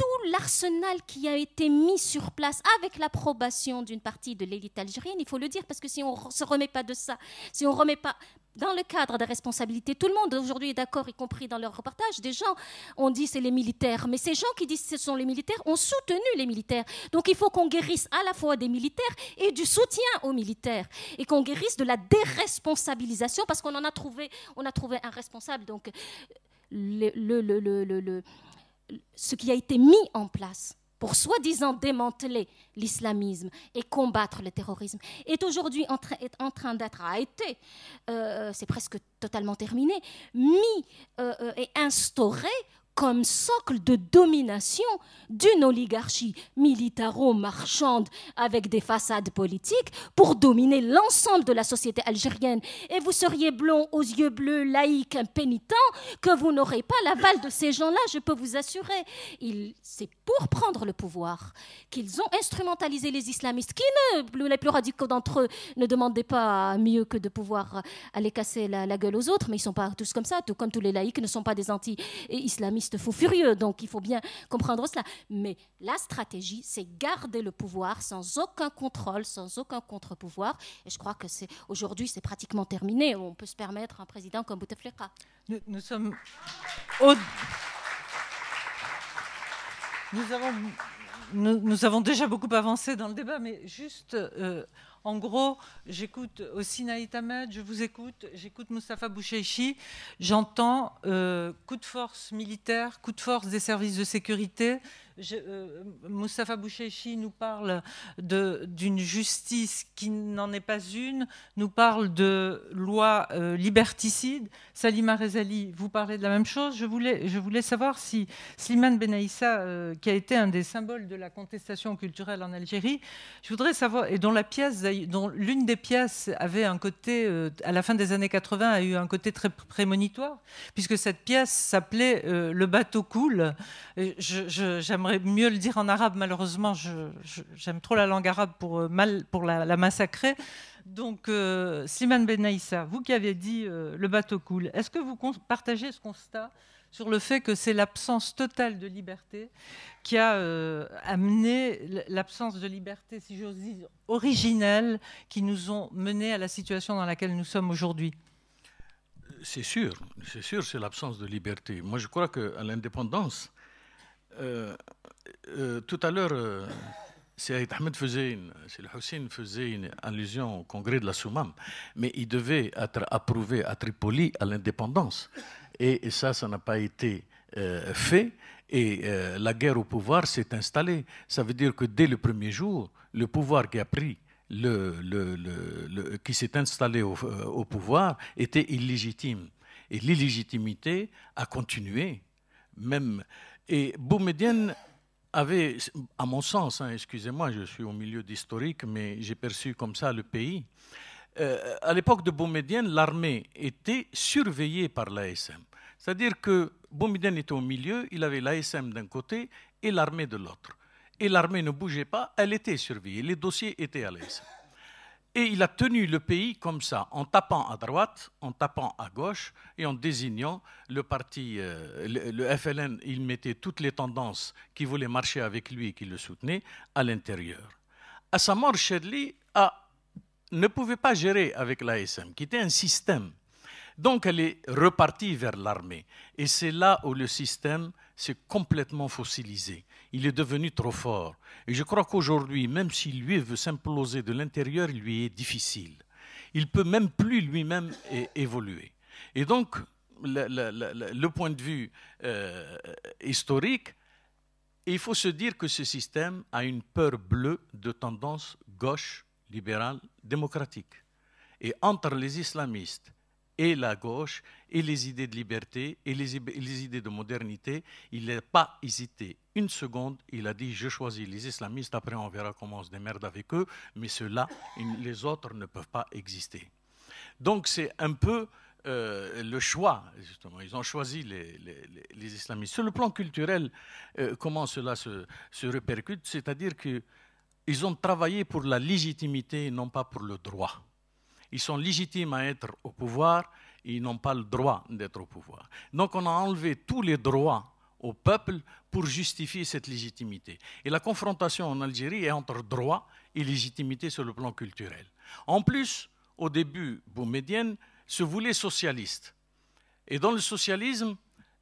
tout l'arsenal qui a été mis sur place avec l'approbation d'une partie de l'élite algérienne, il faut le dire, parce que si on ne se remet pas de ça, si on ne remet pas dans le cadre des responsabilités, tout le monde aujourd'hui est d'accord, y compris dans leur reportage, des gens ont dit c'est les militaires, mais ces gens qui disent ce sont les militaires ont soutenu les militaires. Donc il faut qu'on guérisse à la fois des militaires et du soutien aux militaires, et qu'on guérisse de la déresponsabilisation, parce qu'on en a trouvé, on a trouvé un responsable. Donc le, le, le, le ce qui a été mis en place pour soi-disant démanteler l'islamisme et combattre le terrorisme, est aujourd'hui en, train d'être, a été, euh, c'est presque totalement terminé, mis euh, euh, et instauré comme socle de domination d'une oligarchie militaro-marchande avec des façades politiques pour dominer l'ensemble de la société algérienne. Et vous seriez blond, aux yeux bleus, laïque, impénitent, que vous n'aurez pas l'aval de ces gens-là, je peux vous assurer. C'est pour prendre le pouvoir qu'ils ont instrumentalisé les islamistes, qui, ne, les plus radicaux d'entre eux, ne demandaient pas mieux que de pouvoir aller casser la, la gueule aux autres, mais ils ne sont pas tous comme ça, tout comme tous les laïcs ne sont pas des anti-islamistes Faux furieux, donc il faut bien comprendre cela. Mais la stratégie, c'est garder le pouvoir sans aucun contrôle, sans aucun contre-pouvoir. Et je crois que c'est aujourd'hui, c'est pratiquement terminé. On peut se permettre un président comme Bouteflika. Nous, sommes Nous avons, nous, avons déjà beaucoup avancé dans le débat, mais juste euh, en gros, j'écoute aussi Naït Ahmed, je vous écoute, j'écoute Mustafa Bouchaïchi, j'entends euh, coup de force militaire, coup de force des services de sécurité, je, euh, Moustapha Bouchechi nous parle d'une justice qui n'en est pas une, nous parle de loi euh, liberticide. Salima Rezali, vous parlez de la même chose. Je voulais, savoir si Slimane Benaïssa, euh, qui a été un des symboles de la contestation culturelle en Algérie, je voudrais savoir, et dont la pièce, dont l'une des pièces avait un côté, à la fin des années 80, a eu un côté très prémonitoire, puisque cette pièce s'appelait Le bateau coule. J'aimerais mieux le dire en arabe, malheureusement, j'aime trop la langue arabe pour, euh, mal, pour la, massacrer. Donc, euh, Slimane ben vous qui avez dit euh, le bateau coule, est-ce que vous partagez ce constat sur le fait que c'est l'absence totale de liberté qui a euh, amené l'absence de liberté, si j'ose dire, originelle, qui nous ont mené à la situation dans laquelle nous sommes aujourd'hui C'est sûr, c'est sûr, c'est l'absence de liberté. Moi, je crois qu'à l'indépendance, euh, euh, tout à l'heure, c'est euh, Ahmed faisait, une, Hussein faisait une allusion au congrès de la Soumam, mais il devait être approuvé à Tripoli à l'indépendance. Et, ça, ça n'a pas été fait. Et la guerre au pouvoir s'est installée. Ça veut dire que dès le premier jour, le pouvoir qui a pris le, qui s'est installé au, pouvoir était illégitime. Et l'illégitimité a continué, même et Boumedienne avait, à mon sens, hein, excusez-moi, je suis au milieu d'historique, mais j'ai perçu comme ça le pays. Euh, à l'époque de Boumedienne, l'armée était surveillée par l'ASM. C'est-à-dire que Boumedienne était au milieu, il avait l'ASM d'un côté et l'armée de l'autre. Et l'armée ne bougeait pas, elle était surveillée, les dossiers étaient à l'ASM. Et il a tenu le pays comme ça, en tapant à droite, en tapant à gauche et en désignant le parti, euh, le FLN. Il mettait toutes les tendances qui voulaient marcher avec lui et qui le soutenaient à l'intérieur. À sa mort, Shirley a, ne pouvait pas gérer avec l'ASM, qui était un système. Donc elle est repartie vers l'armée. Et c'est là où le système c'est complètement fossilisé. Il est devenu trop fort. Et je crois qu'aujourd'hui, même s'il lui veut s'imploser de l'intérieur, il lui est difficile. Il peut même plus lui-même évoluer. Et donc, le, point de vue euh, historique, il faut se dire que ce système a une peur bleue de tendance gauche, libérale, démocratique. Et entre les islamistes et la gauche et les idées de liberté et les, idées de modernité. Il n'a pas hésité une seconde. Il a dit, je choisis les islamistes, après on verra comment on se démerde avec eux, mais ceux-là, les autres ne peuvent pas exister. Donc c'est un peu euh, le choix, justement. Ils ont choisi les, islamistes. Sur le plan culturel, euh, comment cela se, se répercute C'est-à-dire qu'ils ont travaillé pour la légitimité non pas pour le droit. Ils sont légitimes à être au pouvoir, ils n'ont pas le droit d'être au pouvoir. Donc on a enlevé tous les droits au peuple pour justifier cette légitimité. Et la confrontation en Algérie est entre droit et légitimité sur le plan culturel. En plus, au début, Boumedienne se voulait socialiste. Et dans le socialisme,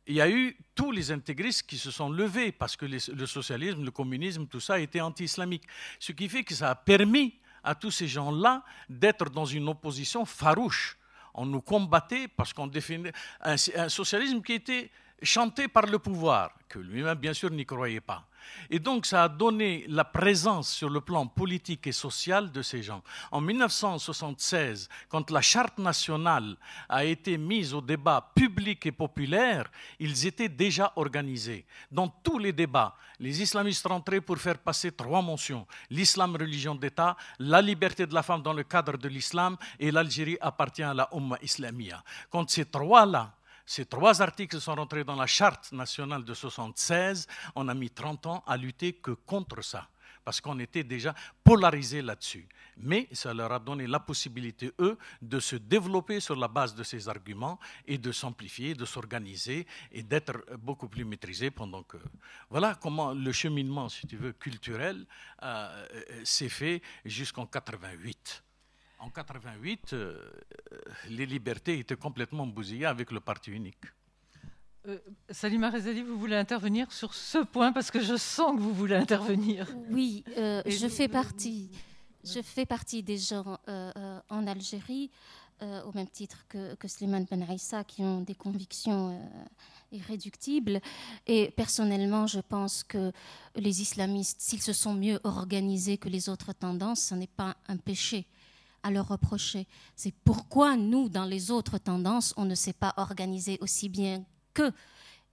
il y a eu tous les intégristes qui se sont levés parce que le socialisme, le communisme, tout ça était anti-islamique. Ce qui fait que ça a permis à tous ces gens-là d'être dans une opposition farouche. On nous combattait parce qu'on défendait un, socialisme qui était chanté par le pouvoir, que lui-même, bien sûr, n'y croyait pas. Et donc ça a donné la présence sur le plan politique et social de ces gens. En 1976, quand la charte nationale a été mise au débat public et populaire, ils étaient déjà organisés. Dans tous les débats, les islamistes rentraient pour faire passer trois mentions. L'islam religion d'État, la liberté de la femme dans le cadre de l'islam et l'Algérie appartient à la Ummah islamia. Quand ces trois-là ces trois articles sont rentrés dans la charte nationale de 1976. On a mis 30 ans à lutter que contre ça, parce qu'on était déjà polarisés là-dessus. Mais ça leur a donné la possibilité, eux, de se développer sur la base de ces arguments et de s'amplifier, de s'organiser et d'être beaucoup plus maîtrisés pendant que... Voilà comment le cheminement, si tu veux, culturel euh, euh, s'est fait jusqu'en 88. En 88, euh, euh, les libertés étaient complètement bousillées avec le parti unique. Euh, Salima Rezali, vous voulez intervenir sur ce point parce que je sens que vous voulez intervenir. Oui, euh, je fais partie. Je fais partie des gens en Algérie, au même titre que, Slimane Ben qui ont des convictions irréductibles. Et personnellement, je pense que les islamistes, s'ils se sont mieux organisés que les autres tendances, ce n'est pas un péché à leur reprocher. C'est pourquoi nous, dans les autres tendances, on ne s'est pas organisé aussi bien que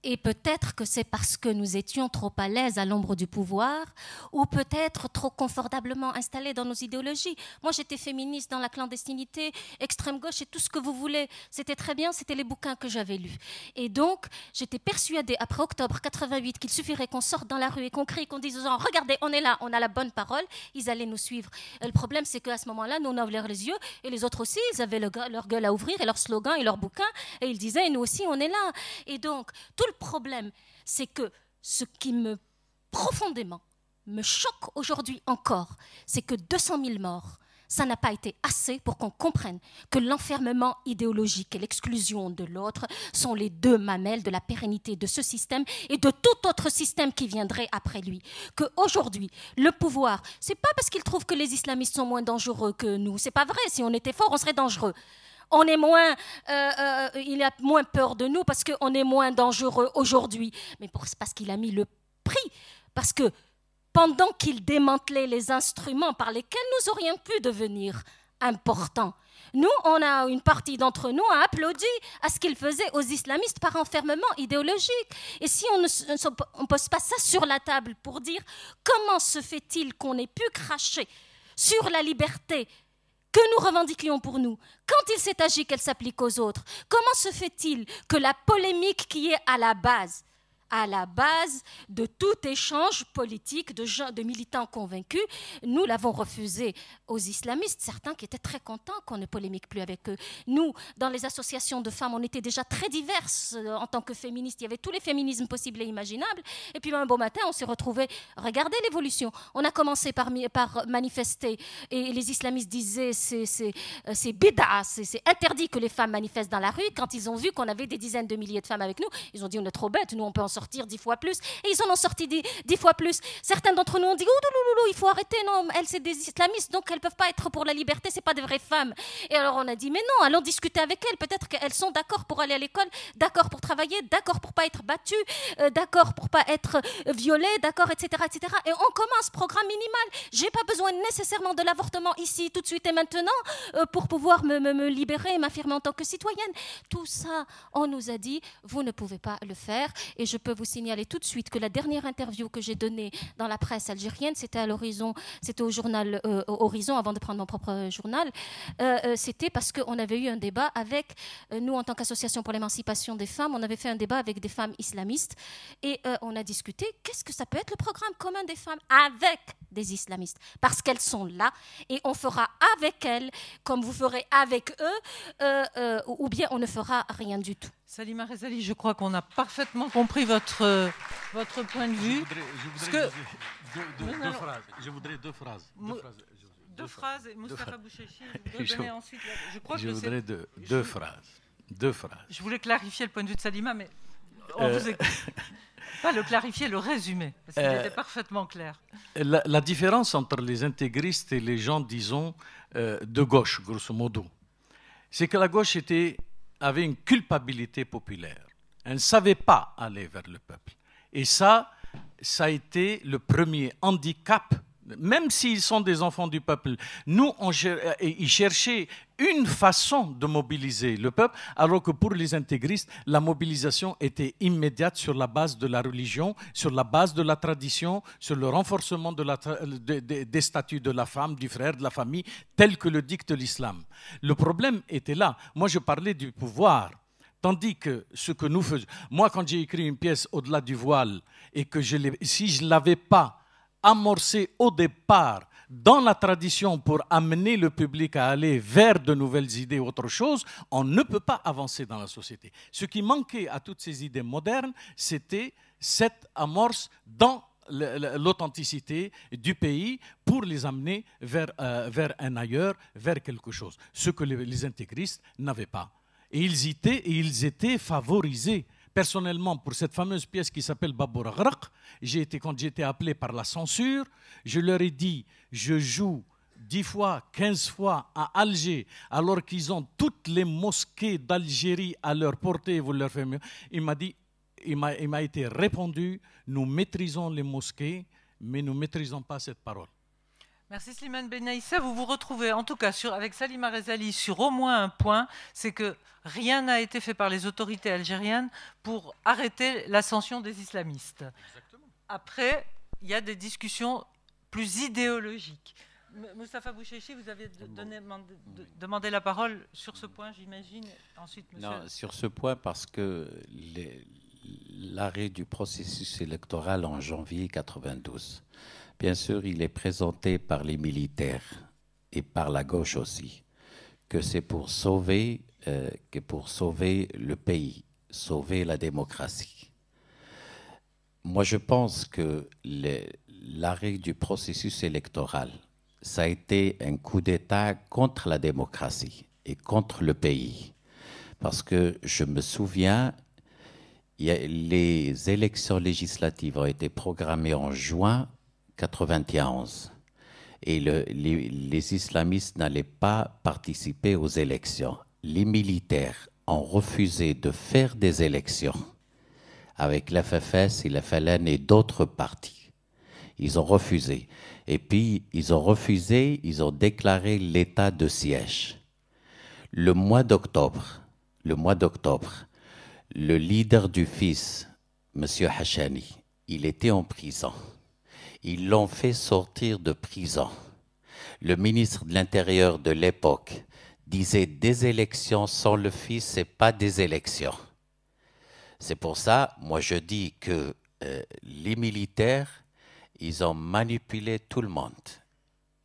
et peut-être que c'est parce que nous étions trop à l'aise à l'ombre du pouvoir ou peut-être trop confortablement installés dans nos idéologies. Moi, j'étais féministe dans la clandestinité, extrême gauche et tout ce que vous voulez. C'était très bien, c'était les bouquins que j'avais lus. Et donc, j'étais persuadée, après octobre 88, qu'il suffirait qu'on sorte dans la rue et qu'on crie, qu'on dise aux gens, regardez, on est là, on a la bonne parole, ils allaient nous suivre. le problème, c'est qu'à ce moment-là, nous, on a ouvert les yeux et les autres aussi, ils avaient leur gueule à ouvrir et leurs slogans et leurs bouquins et ils disaient, nous aussi, on est là. Et donc, tout le le problème, c'est que ce qui me profondément me choque aujourd'hui encore, c'est que 200 000 morts, ça n'a pas été assez pour qu'on comprenne que l'enfermement idéologique et l'exclusion de l'autre sont les deux mamelles de la pérennité de ce système et de tout autre système qui viendrait après lui. Que aujourd'hui, le pouvoir, c'est pas parce qu'il trouve que les islamistes sont moins dangereux que nous, c'est pas vrai, si on était fort, on serait dangereux. On est moins, euh, euh, il a moins peur de nous parce qu'on est moins dangereux aujourd'hui. Mais parce qu'il a mis le prix. Parce que pendant qu'il démantelait les instruments par lesquels nous aurions pu devenir importants, nous, on a une partie d'entre nous a applaudi à ce qu'il faisait aux islamistes par enfermement idéologique. Et si on ne pose pas ça sur la table pour dire comment se fait-il qu'on ait pu cracher sur la liberté que nous revendiquions pour nous, quand il s'est agi qu'elle s'applique aux autres, comment se fait-il que la polémique qui est à la base à la base de tout échange politique de, de militants convaincus. Nous l'avons refusé aux islamistes, certains qui étaient très contents qu'on ne polémique plus avec eux. Nous, dans les associations de femmes, on était déjà très diverses euh, en tant que féministes. Il y avait tous les féminismes possibles et imaginables. Et puis un beau matin, on s'est retrouvés. Regardez l'évolution. On a commencé par, par, manifester et les islamistes disaient c'est euh, bida, c'est interdit que les femmes manifestent dans la rue. Quand ils ont vu qu'on avait des dizaines de milliers de femmes avec nous, ils ont dit on est trop bêtes, nous on peut sortir dix fois plus. Et ils en ont sorti dix, dix fois plus. Certains d'entre nous ont dit, oh, il faut arrêter, non, elles, c'est des islamistes, donc elles ne peuvent pas être pour la liberté, c'est pas des vraies femmes. Et alors on a dit, mais non, allons discuter avec elles. Peut-être qu'elles sont d'accord pour aller à l'école, d'accord pour travailler, d'accord pour pas être battues, euh, d'accord pour pas être euh, violées, d'accord, etc., etc. Et on commence programme minimal. J'ai pas besoin nécessairement de l'avortement ici, tout de suite et maintenant, euh, pour pouvoir me, me, me libérer et m'affirmer en tant que citoyenne. Tout ça, on nous a dit, vous ne pouvez pas le faire. Et je peux vous signaler tout de suite que la dernière interview que j'ai donnée dans la presse algérienne, c'était à l'horizon, c'était au journal euh, Horizon, avant de prendre mon propre journal, euh, euh, c'était parce qu'on avait eu un débat avec, nous en tant qu'association pour l'émancipation des femmes, on avait fait un débat avec des femmes islamistes et on a discuté qu'est-ce que ça peut être le programme commun des femmes avec des islamistes, parce qu'elles sont là et on fera avec elles comme vous ferez avec eux, ou bien on ne fera rien du tout. Salima Rezali, je crois qu'on a parfaitement compris votre, votre point de vue. Je voudrais, deux, phrases. Je deux phrases. Deux phrases, Moustapha vous ensuite. Je, voudrais deux, phrases. Deux phrases. Je voulais clarifier le point de vue de Salima, mais on ne euh, vous Pas le clarifier, le résumer, parce qu'il euh, était parfaitement clair. La, différence entre les intégristes et les gens, disons, euh, de gauche, grosso modo, c'est que la gauche était avait une culpabilité populaire. Elle ne savait pas aller vers le peuple. Et ça, ça a été le premier handicap même s'ils sont des enfants du peuple, nous, ils cherchaient une façon de mobiliser le peuple, alors que pour les intégristes, la mobilisation était immédiate sur la base de la religion, sur la base de la tradition, sur le renforcement des statuts de la femme, du frère, de la famille, tel que le dicte l'islam. Le problème était là. Moi, je parlais du pouvoir. Tandis que ce que nous faisons, moi quand j'ai écrit une pièce au-delà du voile et que je si je l'avais pas Amorcer au départ dans la tradition pour amener le public à aller vers de nouvelles idées, autre chose, on ne peut pas avancer dans la société. Ce qui manquait à toutes ces idées modernes, c'était cette amorce dans l'authenticité du pays pour les amener vers, euh, vers un ailleurs, vers quelque chose. Ce que les intégristes n'avaient pas. Et ils et ils étaient favorisés Personnellement, pour cette fameuse pièce qui s'appelle Babour j'ai été, quand j'étais appelé par la censure, je leur ai dit je joue 10 fois, 15 fois à Alger, alors qu'ils ont toutes les mosquées d'Algérie à leur portée, vous leur faites Il m'a dit il m'a été répondu nous maîtrisons les mosquées, mais nous ne maîtrisons pas cette parole. Merci Slimane Benaïssa. Vous vous retrouvez en tout cas avec Salima Rezali sur au moins un point, c'est que rien n'a été fait par les autorités algériennes pour arrêter l'ascension des islamistes. Exactement. Après, il y a des discussions plus idéologiques. Moustapha Bouchechi, vous avez demandé la parole sur ce point, j'imagine. Ensuite, monsieur... Non, sur ce point, parce que l'arrêt du processus électoral en janvier 92 Bien sûr, il est présenté par les militaires et par la gauche aussi que c'est pour sauver euh, que pour sauver le pays, sauver la démocratie. Moi, je pense que l'arrêt du processus électoral, ça a été un coup d'État contre la démocratie et contre le pays. Parce que je me souviens, les élections législatives ont été programmées en juin 91. Et les, islamistes n'allaient pas participer aux élections. Les militaires ont refusé de faire des élections avec l'FFS et la FLN et d'autres partis. Ils ont refusé. Et puis, ils ont refusé, ils ont déclaré l'état de siège. Le mois d'octobre, le mois d'octobre, le leader du fils, M. Hachani, il était en prison. Ils l'ont fait sortir de prison. Le ministre de l'Intérieur de l'époque disait des élections sans le fils, c'est pas des élections. C'est pour ça, moi je dis que euh, les militaires, ils ont manipulé tout le monde.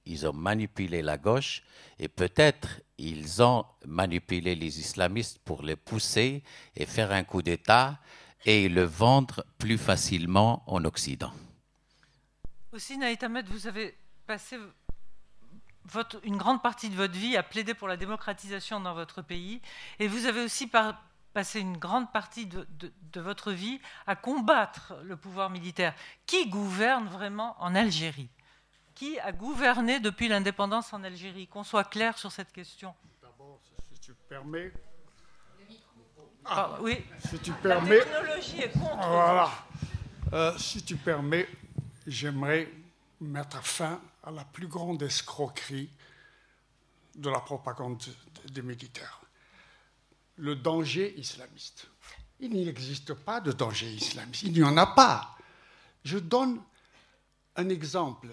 Ils ont manipulé la gauche et peut-être ils ont manipulé les islamistes pour les pousser et faire un coup d'État et le vendre plus facilement en Occident. Aussi, Naït Ahmed, vous avez passé une grande partie de votre vie à plaider pour la démocratisation dans votre pays, et vous avez aussi passé une grande partie de, votre vie à combattre le pouvoir militaire. Qui gouverne vraiment en Algérie Qui a gouverné depuis l'indépendance en Algérie Qu'on soit clair sur cette question. D'abord, si tu permets. Ah, oui. Si tu permets. La technologie est contre. Voilà. Euh, si tu permets, j'aimerais mettre fin à la plus grande escroquerie de la propagande des militaires. Le danger islamiste. Il n'existe pas de danger islamiste. Il n'y en a pas. Je donne un exemple.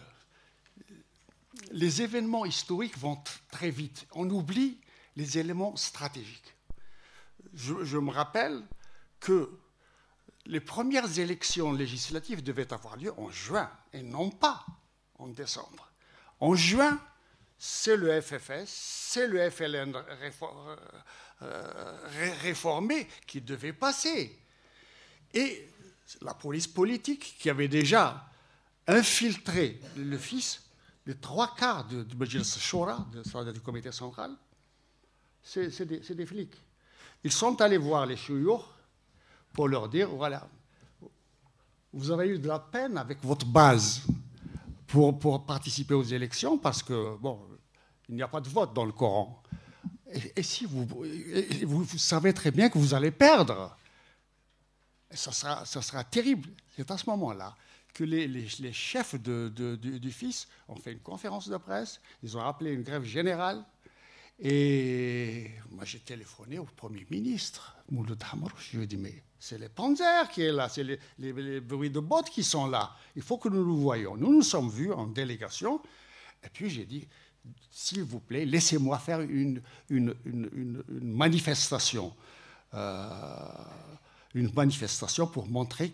Les événements historiques vont très vite. On oublie les éléments stratégiques. Je, je me rappelle que les premières élections législatives devaient avoir lieu en juin et non pas en décembre. En juin, c'est le FFS, c'est le FLN euh, réformé qui devait passer. Et la police politique qui avait déjà infiltré le fils, de trois quarts de Majlis Shura, du comité central, c'est des, flics. Ils sont allés voir les chouyours pour leur dire, voilà, vous avez eu de la peine avec votre base pour, pour participer aux élections parce que, bon, il n'y a pas de vote dans le Coran. Et, si vous, vous, savez très bien que vous allez perdre, ça sera, ça sera terrible. C'est à ce moment-là que les, les, les chefs du, du, FIS ont fait une conférence de presse, ils ont appelé une grève générale. Et moi, j'ai téléphoné au Premier ministre, Mouloud Hamrouch, je lui ai dit, mais c'est les Panzers qui est là, c'est les, bruits de bottes qui sont là. Il faut que nous nous voyons. Nous nous sommes vus en délégation. Et puis j'ai dit, s'il vous plaît, laissez-moi faire une, une, une, manifestation. Euh, une manifestation pour montrer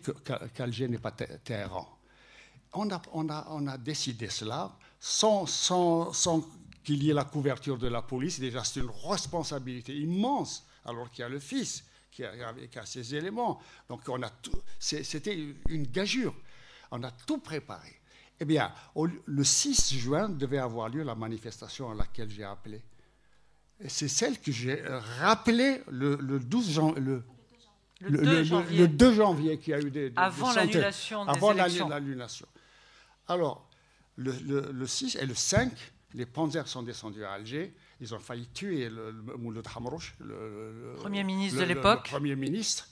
qu'Alger n'est pas Téhéran. On a, on, a, on a, décidé cela sans, sans, sans qu'il y ait la couverture de la police. Déjà, c'est une responsabilité immense alors qu'il y a le fils qui a, ces éléments. Donc on a tout, c'était une gageure. On a tout préparé. Eh bien, le 6 juin devait avoir lieu la manifestation à laquelle j'ai appelé. et C'est celle que j'ai rappelée le, 12 Le, 2 janvier. le, 2 qui a eu des, avant l'annulation des avant élections. l'annulation. Alors le, 6 et le 5, les Panzers sont descendus à Alger ils ont failli tuer le, le Mouloud le, premier ministre de l'époque. premier ministre.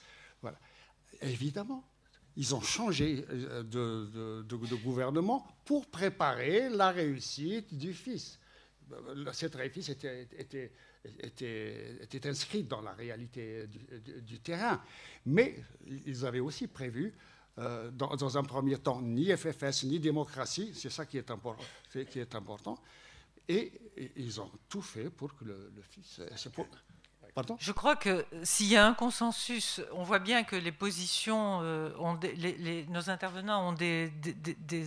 Évidemment, ils ont changé euh, de, de, gouvernement pour préparer la réussite du fils. Euh, cette réussite était, inscrite dans la réalité du, terrain. Mais ils avaient aussi prévu, euh, dans, un premier temps, ni FFS, ni démocratie, c'est ça qui est, qui est important et, ils ont tout fait pour que le, fils... Je crois que s'il y a un consensus, on voit bien que les positions, euh, nos intervenants ont des,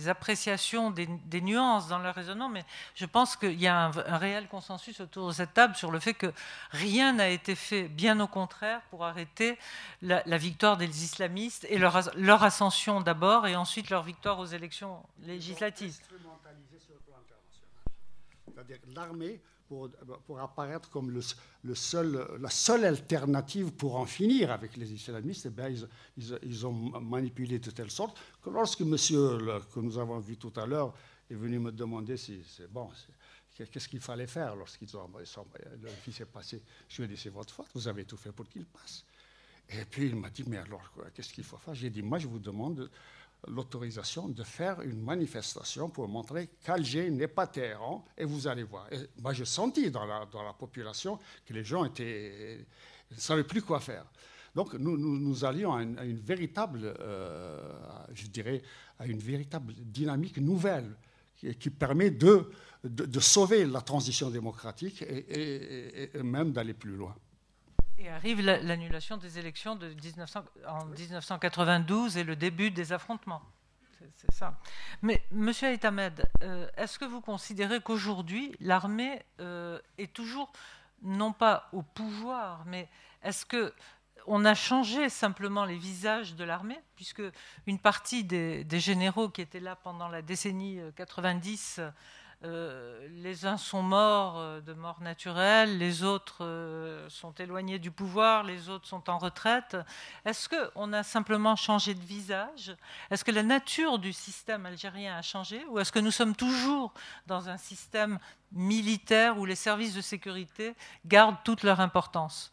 appréciations, des, nuances dans leur raisonnement, mais je pense qu'il y a un, réel consensus autour de cette table sur le fait que rien n'a été fait, bien au contraire, pour arrêter la, victoire des islamistes et leur, ascension d'abord et ensuite leur victoire aux élections législatives c'est-à-dire l'armée, pour, pour, apparaître comme le, le seul, la seule alternative pour en finir avec les islamistes, eh ils, ils, ont manipulé de telle sorte que lorsque monsieur, que nous avons vu tout à l'heure, est venu me demander si c'est bon, qu'est-ce qu'il fallait faire lorsqu'ils ont... Le fils est passé, je lui ai dit, c'est votre faute, vous avez tout fait pour qu'il passe. Et puis il m'a dit, mais alors, qu'est-ce qu'il faut faire J'ai dit, moi, je vous demande l'autorisation de faire une manifestation pour montrer qu'Alger n'est pas Téhéran, et vous allez voir. Et moi, j'ai senti dans la, dans la population que les gens étaient, ne savaient plus quoi faire. Donc nous, nous, allions à une, véritable, euh, je dirais, à une véritable dynamique nouvelle qui, qui permet de, de, sauver la transition démocratique et même d'aller plus loin. Et arrive l'annulation des élections de en 1992 et le début des affrontements. C'est ça. Mais, monsieur Aitamed, euh, est-ce que vous considérez qu'aujourd'hui, l'armée euh, est toujours, non pas au pouvoir, mais est-ce que on a changé simplement les visages de l'armée, puisque une partie des, des, généraux qui étaient là pendant la décennie 90 euh, euh, les uns sont morts euh, de mort naturelle, les autres euh, sont éloignés du pouvoir, les autres sont en retraite. Est-ce on a simplement changé de visage Est-ce que la nature du système algérien a changé Ou est-ce que nous sommes toujours dans un système militaire où les services de sécurité gardent toute leur importance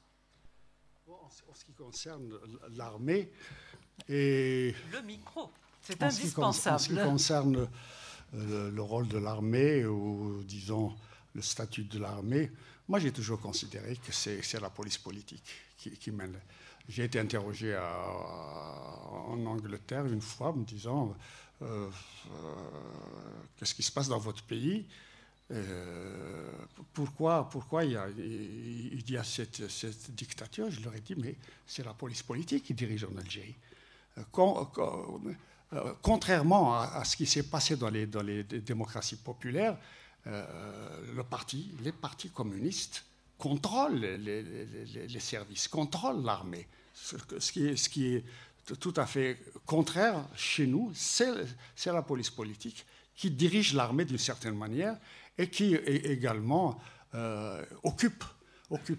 En ce qui concerne l'armée et... Le micro, c'est indispensable. qui concerne le, rôle de l'armée ou, disons, le statut de l'armée, moi j'ai toujours considéré que c'est la police politique qui, mène. J'ai été interrogé en Angleterre une fois, me disant euh, euh, qu'est-ce qui se passe dans votre pays euh, pourquoi, pourquoi il y a, cette, dictature Je leur ai dit, mais c'est la police politique qui dirige en Algérie. quand, euh, contrairement à, ce qui s'est passé dans les, dans les démocraties populaires, euh, euh, le parti, les partis communistes contrôlent les, services, contrôlent l'armée. Ce, qui est, ce, qui est tout à fait contraire chez nous, c'est la police politique qui dirige l'armée d'une certaine manière et qui également occupe,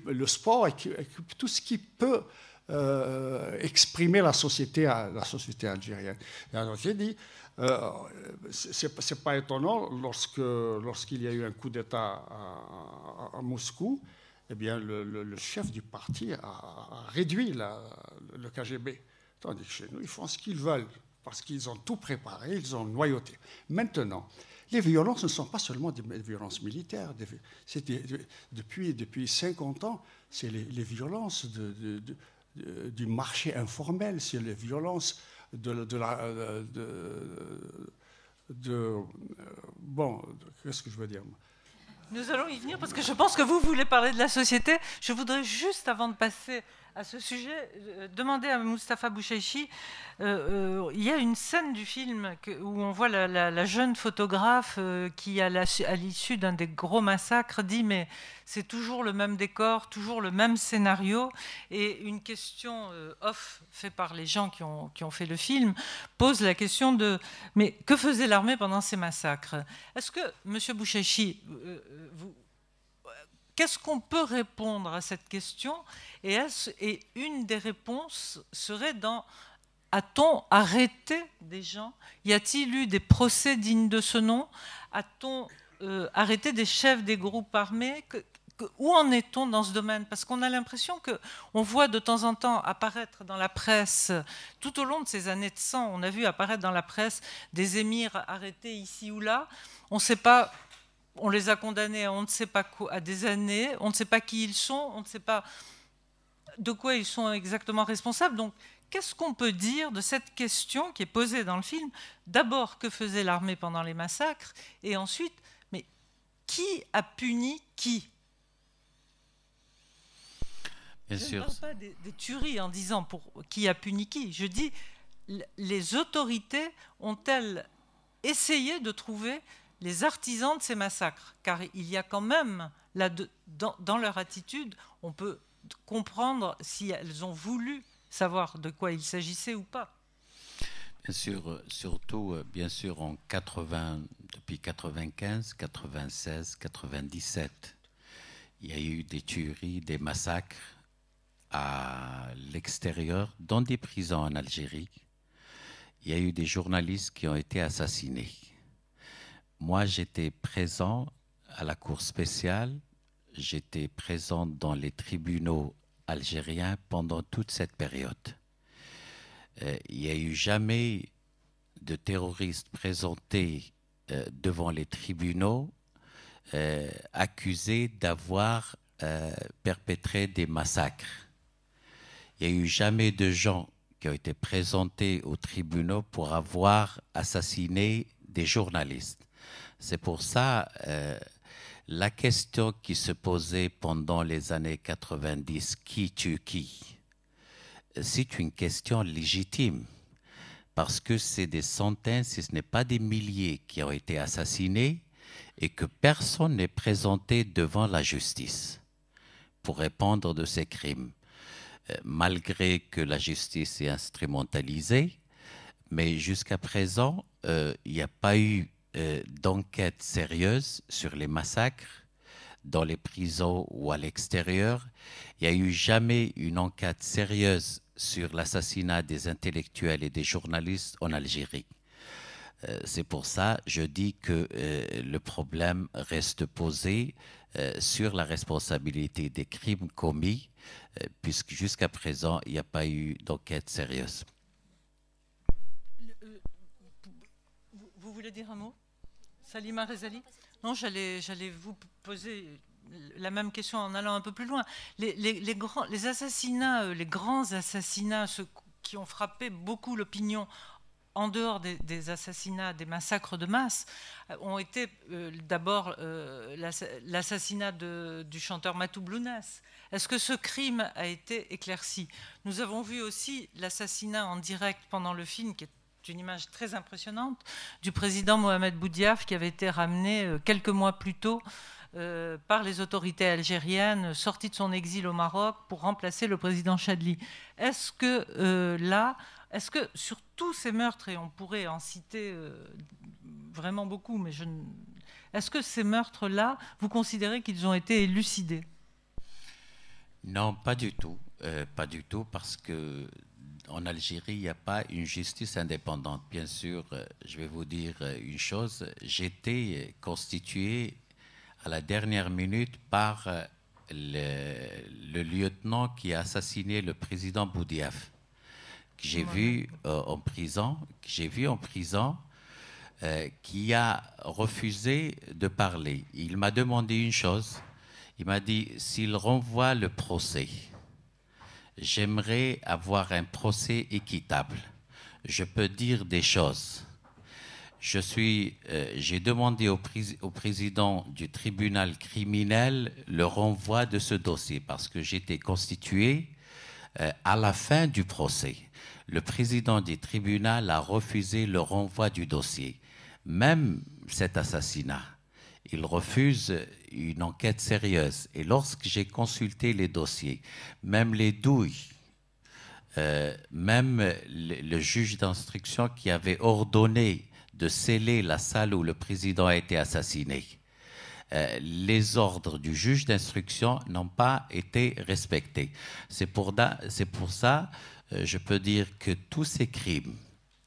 le sport et qui occupe tout ce qui peut euh, exprimer la société, la société algérienne. Et alors j'ai dit, euh, ce c'est pas étonnant lorsque lorsqu'il y a eu un coup d'État à, Moscou, eh bien le, chef du parti a, réduit la, le KGB, tandis que chez nous ils font ce qu'ils veulent parce qu'ils ont tout préparé, ils ont noyauté. Maintenant, les violences ne sont pas seulement des violences militaires. depuis, depuis 50 ans, c'est les, violences de, de, euh, du marché informel, sur les violences de, de la... Euh, de, euh, bon, qu'est-ce que je veux dire Nous allons y venir parce que je pense que vous voulez parler de la société. Je voudrais juste, avant de passer à ce sujet, euh, demandez à Mustapha Bouchachi euh, euh, il y a une scène du film où on voit la, jeune photographe qui, à l'issue d'un des gros massacres, dit mais c'est toujours le même décor, toujours le même scénario. Et une question off, faite par les gens qui ont, qui ont fait le film, pose la question de mais que faisait l'armée pendant ces massacres Est-ce que, Monsieur Bouchachi vous Qu'est-ce qu'on peut répondre à cette question et, une des réponses serait dans a-t-on arrêté des gens Y a-t-il eu des procès dignes de ce nom A-t-on euh, arrêté des chefs des groupes armés Où en est-on dans ce domaine Parce qu'on a l'impression que on voit de temps en temps apparaître dans la presse, tout au long de ces années de sang, on a vu apparaître dans la presse des émirs arrêtés ici ou là. On ne sait pas on les a condamnés à on ne sait pas à des années, on ne sait pas qui ils sont, on ne sait pas de quoi ils sont exactement responsables. Donc, qu'est-ce qu'on peut dire de cette question qui est posée dans le film D'abord, que faisait l'armée pendant les massacres Et ensuite, mais qui a puni qui Je ne parle pas des, des, tueries en disant pour qui a puni qui. Je dis, les autorités ont-elles essayé de trouver les artisans de ces massacres, car il y a quand même, dans, leur attitude, on peut comprendre si elles ont voulu savoir de quoi il s'agissait ou pas. Bien sûr, euh, surtout, euh, bien sûr, en depuis 95, 96, 97, il y a eu des tueries, des massacres à l'extérieur, dans des prisons en Algérie. Il y a eu des journalistes qui ont été assassinés moi, j'étais présent à la Cour spéciale, j'étais présent dans les tribunaux algériens pendant toute cette période. Euh, il n'y a eu jamais de terroristes présentés euh, devant les tribunaux euh, accusés d'avoir perpétré des massacres. Il n'y a eu jamais de gens qui ont été présentés aux tribunaux pour avoir assassiné des journalistes. C'est pour ça euh, la question qui se posait pendant les années 90, qui tue qui, c'est une question légitime. Parce que c'est des centaines, si ce n'est pas des milliers, qui ont été assassinés et que personne n'est présenté devant la justice pour répondre de ces crimes, euh, malgré que la justice est instrumentalisée. Mais jusqu'à présent, euh, il n'y a pas eu euh, d'enquête sérieuse sur les massacres dans les prisons ou à l'extérieur. Il n'y a eu jamais une enquête sérieuse sur l'assassinat des intellectuels et des journalistes en Algérie. Euh, c'est pour ça je dis que euh, le problème reste posé sur la responsabilité des crimes commis, puisque jusqu'à présent, il n'y a pas eu d'enquête sérieuse. Vous voulez dire un mot Salima Rezali Non, j'allais vous poser la même question en allant un peu plus loin. Les, grands, les assassinats, euh, les grands assassinats, ceux qui ont frappé beaucoup l'opinion en dehors des, assassinats, des massacres de masse, euh, ont été euh, d'abord l'assassinat du chanteur Matou Blounas. Est-ce que ce crime a été éclairci Nous avons vu aussi l'assassinat en direct pendant le film, qui est une image très impressionnante du président Mohamed Boudiaf qui avait été ramené euh, quelques mois plus tôt euh, par les autorités algériennes, sorti de son exil au Maroc pour remplacer le président Chadli. Est-ce que euh, là, est-ce que sur tous ces meurtres, et on pourrait en citer vraiment beaucoup, mais je ne... est-ce que ces meurtres-là, vous considérez qu'ils ont été élucidés Non, pas du tout. pas du tout, parce que en Algérie, il n'y a pas une justice indépendante. Bien sûr, euh, je vais vous dire euh, une chose. J'étais euh, constitué à la dernière minute par le, lieutenant qui a assassiné le président Boudiaf, que j'ai vu, en prison, j'ai vu en prison, qui a refusé de parler. Il m'a demandé une chose. Il m'a dit s'il renvoie le procès, J'aimerais avoir un procès équitable. Je peux dire des choses. Je suis, euh, j'ai demandé au, président du tribunal criminel le renvoi de ce dossier parce que j'étais constitué euh, à la fin du procès. Le président du tribunal a refusé le renvoi du dossier, même cet assassinat. Il refuse une enquête sérieuse. Et lorsque j'ai consulté les dossiers, même les douilles, euh, même le, juge d'instruction qui avait ordonné de sceller la salle où le président a été assassiné, euh, les ordres du juge d'instruction n'ont pas été respectés. C'est pour, pour, ça, euh, je peux dire que tous ces crimes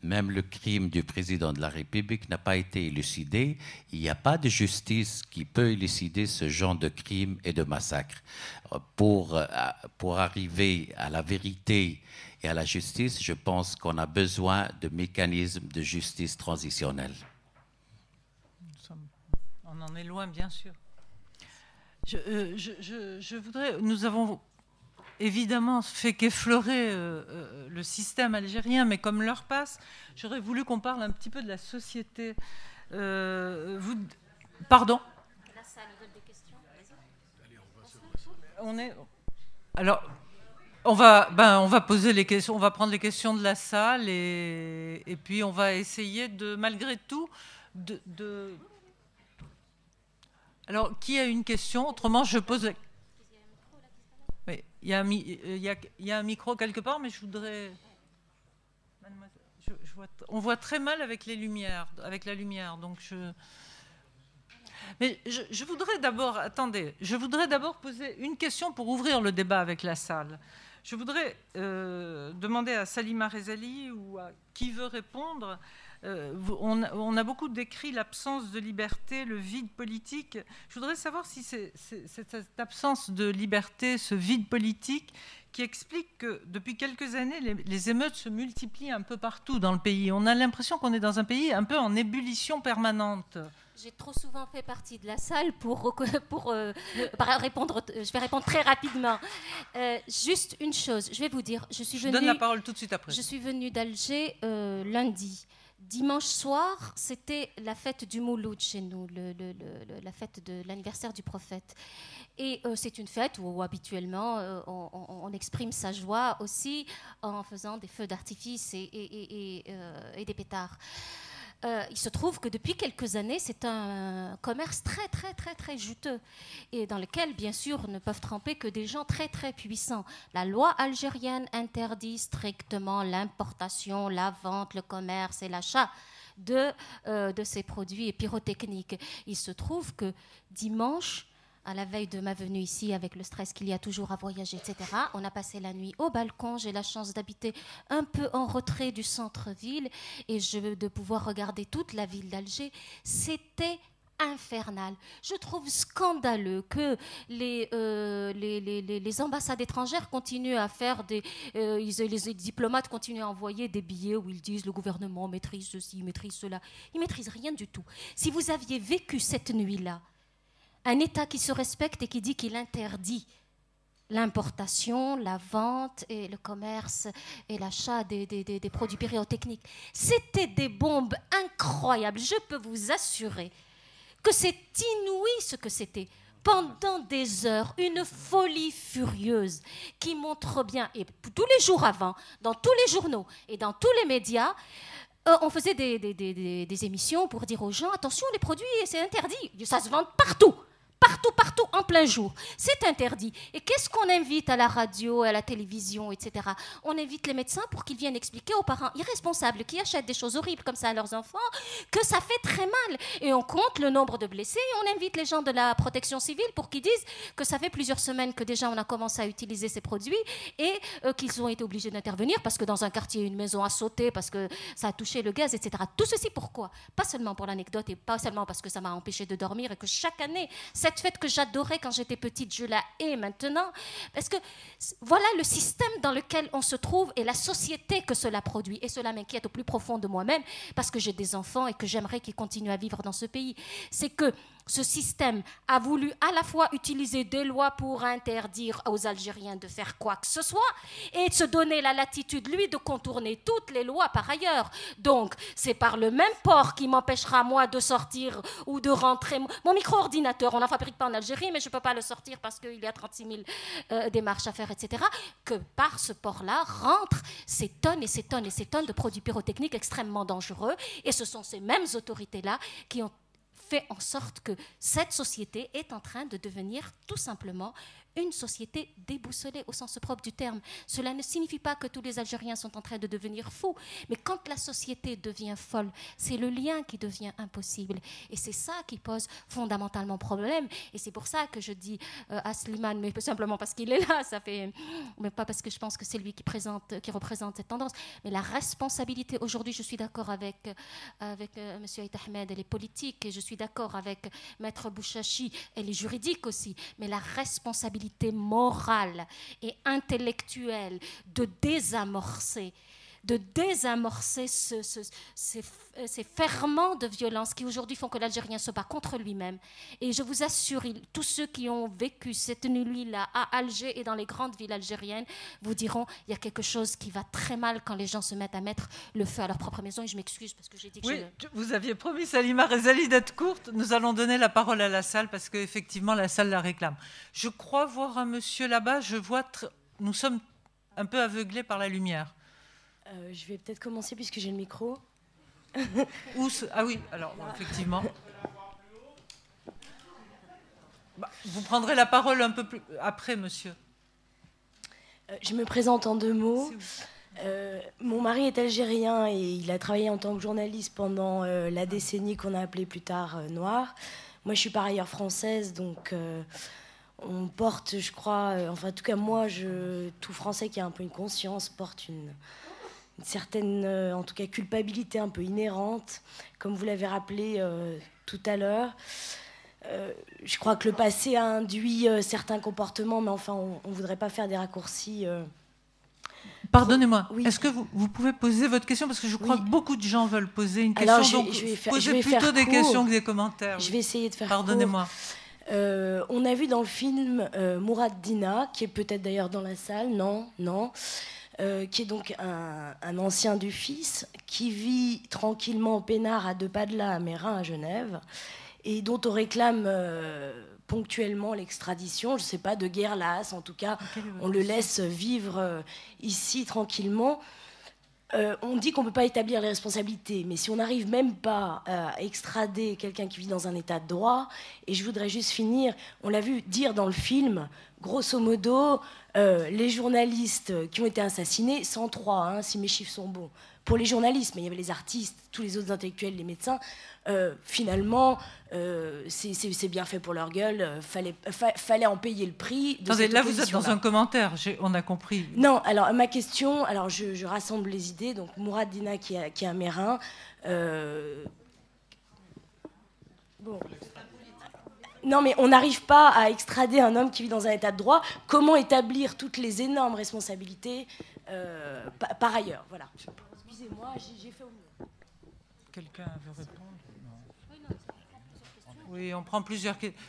même le crime du président de la République n'a pas été élucidé. Il n'y a pas de justice qui peut élucider ce genre de crimes et de massacre. Pour, euh, pour arriver à la vérité et à la justice, je pense qu'on a besoin de mécanismes de justice transitionnelle. on en est loin, bien sûr. je euh, voudrais. Nous avons évidemment, fait qu'effleurer euh, euh, le système algérien, mais comme l'heure passe, j'aurais voulu qu'on parle un petit peu de la société. Euh, vous... Pardon des questions. Allez, on, va est. Alors. On va, ben, on va poser les questions, on va prendre les questions de la salle et, puis on va essayer de, malgré tout, de... Alors, qui a une question Autrement, je pose. Euh, il y, a un, micro quelque part, mais je voudrais. on voit très mal avec les lumières, avec la lumière, donc je. Mais je, voudrais d'abord, attendez, je voudrais d'abord poser une question pour ouvrir le débat avec la salle. Je voudrais euh, demander à Salima Rezali ou à qui veut répondre euh, on, a beaucoup décrit l'absence de liberté, le vide politique. Je voudrais savoir si c'est cette absence de liberté, ce vide politique, qui explique que depuis quelques années, les, émeutes se multiplient un peu partout dans le pays. On a l'impression qu'on est dans un pays un peu en ébullition permanente. J'ai trop souvent fait partie de la salle pour, pour euh, euh, répondre. Je vais répondre très rapidement. juste une chose, je vais vous dire. Je suis venue. Je donne la parole tout de suite après. Je suis venue d'Alger lundi dimanche soir, c'était la fête du Mouloud chez nous, la fête de l'anniversaire du prophète. Et euh, c'est une fête où, habituellement euh, on, exprime sa joie aussi en faisant des feux d'artifice et, euh, des pétards. Euh, il se trouve que depuis quelques années, c'est un commerce très, très, très, très juteux et dans lequel, bien sûr, ne peuvent tremper que des gens très, très puissants. La loi algérienne interdit strictement l'importation, la vente, le commerce et l'achat de, euh, de ces produits pyrotechniques. Il se trouve que dimanche, à la veille de ma venue ici, avec le stress qu'il y a toujours à voyager, etc. On a passé la nuit au balcon. J'ai la chance d'habiter un peu en retrait du centre-ville et je, de pouvoir regarder toute la ville d'Alger. C'était infernal. Je trouve scandaleux que les, euh, les, ambassades étrangères continuent à faire des... Euh, les diplomates continuent à envoyer des billets où ils disent le gouvernement maîtrise ceci, maîtrise cela. Ils maîtrisent rien du tout. Si vous aviez vécu cette nuit-là, un État qui se respecte et qui dit qu'il interdit l'importation, la vente et le commerce et l'achat des, produits périotechniques. C'était des bombes incroyables. Je peux vous assurer que c'est inouï ce que c'était. Pendant des heures, une folie furieuse qui montre bien, et tous les jours avant, dans tous les journaux et dans tous les médias, euh, on faisait des, émissions pour dire aux gens, attention, les produits, c'est interdit, ça se vend partout partout, partout, en plein jour. C'est interdit. Et qu'est-ce qu'on invite à la radio, à la télévision, etc. On invite les médecins pour qu'ils viennent expliquer aux parents irresponsables qui achètent des choses horribles comme ça à leurs enfants que ça fait très mal. Et on compte le nombre de blessés. on invite les gens de la protection civile pour qu'ils disent que ça fait plusieurs semaines que déjà on a commencé à utiliser ces produits et euh, qu'ils ont été obligés d'intervenir parce que dans un quartier, une maison a sauté, parce que ça a touché le gaz, etc. Tout ceci pourquoi Pas seulement pour l'anecdote et pas seulement parce que ça m'a empêché de dormir et que chaque année, cette fête que j'adorais quand j'étais petite, je la hais maintenant. Parce que voilà le système dans lequel on se trouve et la société que cela produit. Et cela m'inquiète au plus profond de moi-même parce que j'ai des enfants et que j'aimerais qu'ils continuent à vivre dans ce pays. C'est que ce système a voulu à la fois utiliser des lois pour interdire aux Algériens de faire quoi que ce soit et se donner la latitude, lui, de contourner toutes les lois par ailleurs. Donc, c'est par le même port qui m'empêchera, moi, de sortir ou de rentrer. Mon micro-ordinateur, on n'en fabrique pas en Algérie, mais je ne peux pas le sortir parce qu'il y a 36 000 démarches à faire, etc. Que par ce port-là rentrent ces tonnes et ces tonnes et ces tonnes de produits pyrotechniques extrêmement dangereux. Et ce sont ces mêmes autorités-là qui ont fait en sorte que cette société est en train de devenir tout simplement une société déboussolée au sens propre du terme. Cela ne signifie pas que tous les Algériens sont en train de devenir fous, mais quand la société devient folle, c'est le lien qui devient impossible. Et c'est ça qui pose fondamentalement problème. Et c'est pour ça que je dis euh, à Slimane, mais simplement parce qu'il est là, ça fait, mais pas parce que je pense que c'est lui qui, présente, qui représente cette tendance, mais la responsabilité aujourd'hui, je suis d'accord avec, euh, avec euh, M. Aït Ahmed, elle est politique, et je suis d'accord avec Maître Bouchachi, elle est juridique aussi, mais la responsabilité morale et intellectuelle de désamorcer de désamorcer euh, ces, ferments de violence qui aujourd'hui font que l'Algérien se bat contre lui-même. Et je vous assure, tous ceux qui ont vécu cette nuit-là à Alger et dans les grandes villes algériennes vous diront il y a quelque chose qui va très mal quand les gens se mettent à mettre le feu à leur propre maison. Et je m'excuse parce que j'ai dit que Vous aviez promis, Salima Rezali, d'être courte. Nous allons donner la parole à la salle parce qu'effectivement, la salle la réclame. Je crois voir un monsieur là-bas. Je vois. Nous sommes un peu aveuglés par la lumière. Euh, je vais peut-être commencer puisque j'ai le micro. Ah oui, alors effectivement. Bah, vous prendrez la parole un peu plus après, monsieur. Euh, je me présente en deux mots. Euh, mon mari est algérien et il a travaillé en tant que journaliste pendant la décennie qu'on a appelée plus tard noire. Moi, je suis par ailleurs française, donc on porte, je crois, enfin, en tout cas, moi, je, tout français qui a un peu une conscience porte une, une certaine, euh, en tout cas, culpabilité un peu inhérente, comme vous l'avez rappelé euh, tout à l'heure. Euh, je crois que le passé a induit certains comportements, mais enfin, on ne voudrait pas faire des raccourcis. Pardonnez-moi, est-ce que vous, pouvez poser votre question Parce que je crois que beaucoup de gens veulent poser une question. je, donc, vais plutôt des questions que des commentaires. Je vais essayer de faire Pardonnez-moi. on a vu dans le film Mourad Dina, qui est peut-être d'ailleurs dans la salle, non, non, euh, qui est donc un, ancien du fils, qui vit tranquillement au Pénard à deux pas de là, à Mérin, à Genève, et dont on réclame euh, ponctuellement l'extradition, je ne sais pas, de guerre lasse, en tout cas, on le laisse vivre euh, ici tranquillement. Euh, on dit qu'on ne peut pas établir les responsabilités, mais si on n'arrive même pas euh, à extrader quelqu'un qui vit dans un état de droit, et je voudrais juste finir, on l'a vu dire dans le film, grosso modo, euh, les journalistes qui ont été assassinés, 103, hein, si mes chiffres sont bons, pour les journalistes, mais il y avait les artistes, tous les autres intellectuels, les médecins. Euh, finalement, euh, c'est bien fait pour leur gueule. Euh, fallait, en payer le prix. De là vous êtes dans un commentaire. On a compris. Non, alors ma question. Alors je, rassemble les idées. Donc Mourad Dina qui est, un est Non, mais on n'arrive pas à extrader un homme qui vit dans un état de droit. Comment établir toutes les énormes responsabilités par ailleurs Voilà. Excusez-moi, j'ai fait au mieux. Quelqu'un veut répondre Oui, on prend plusieurs questions.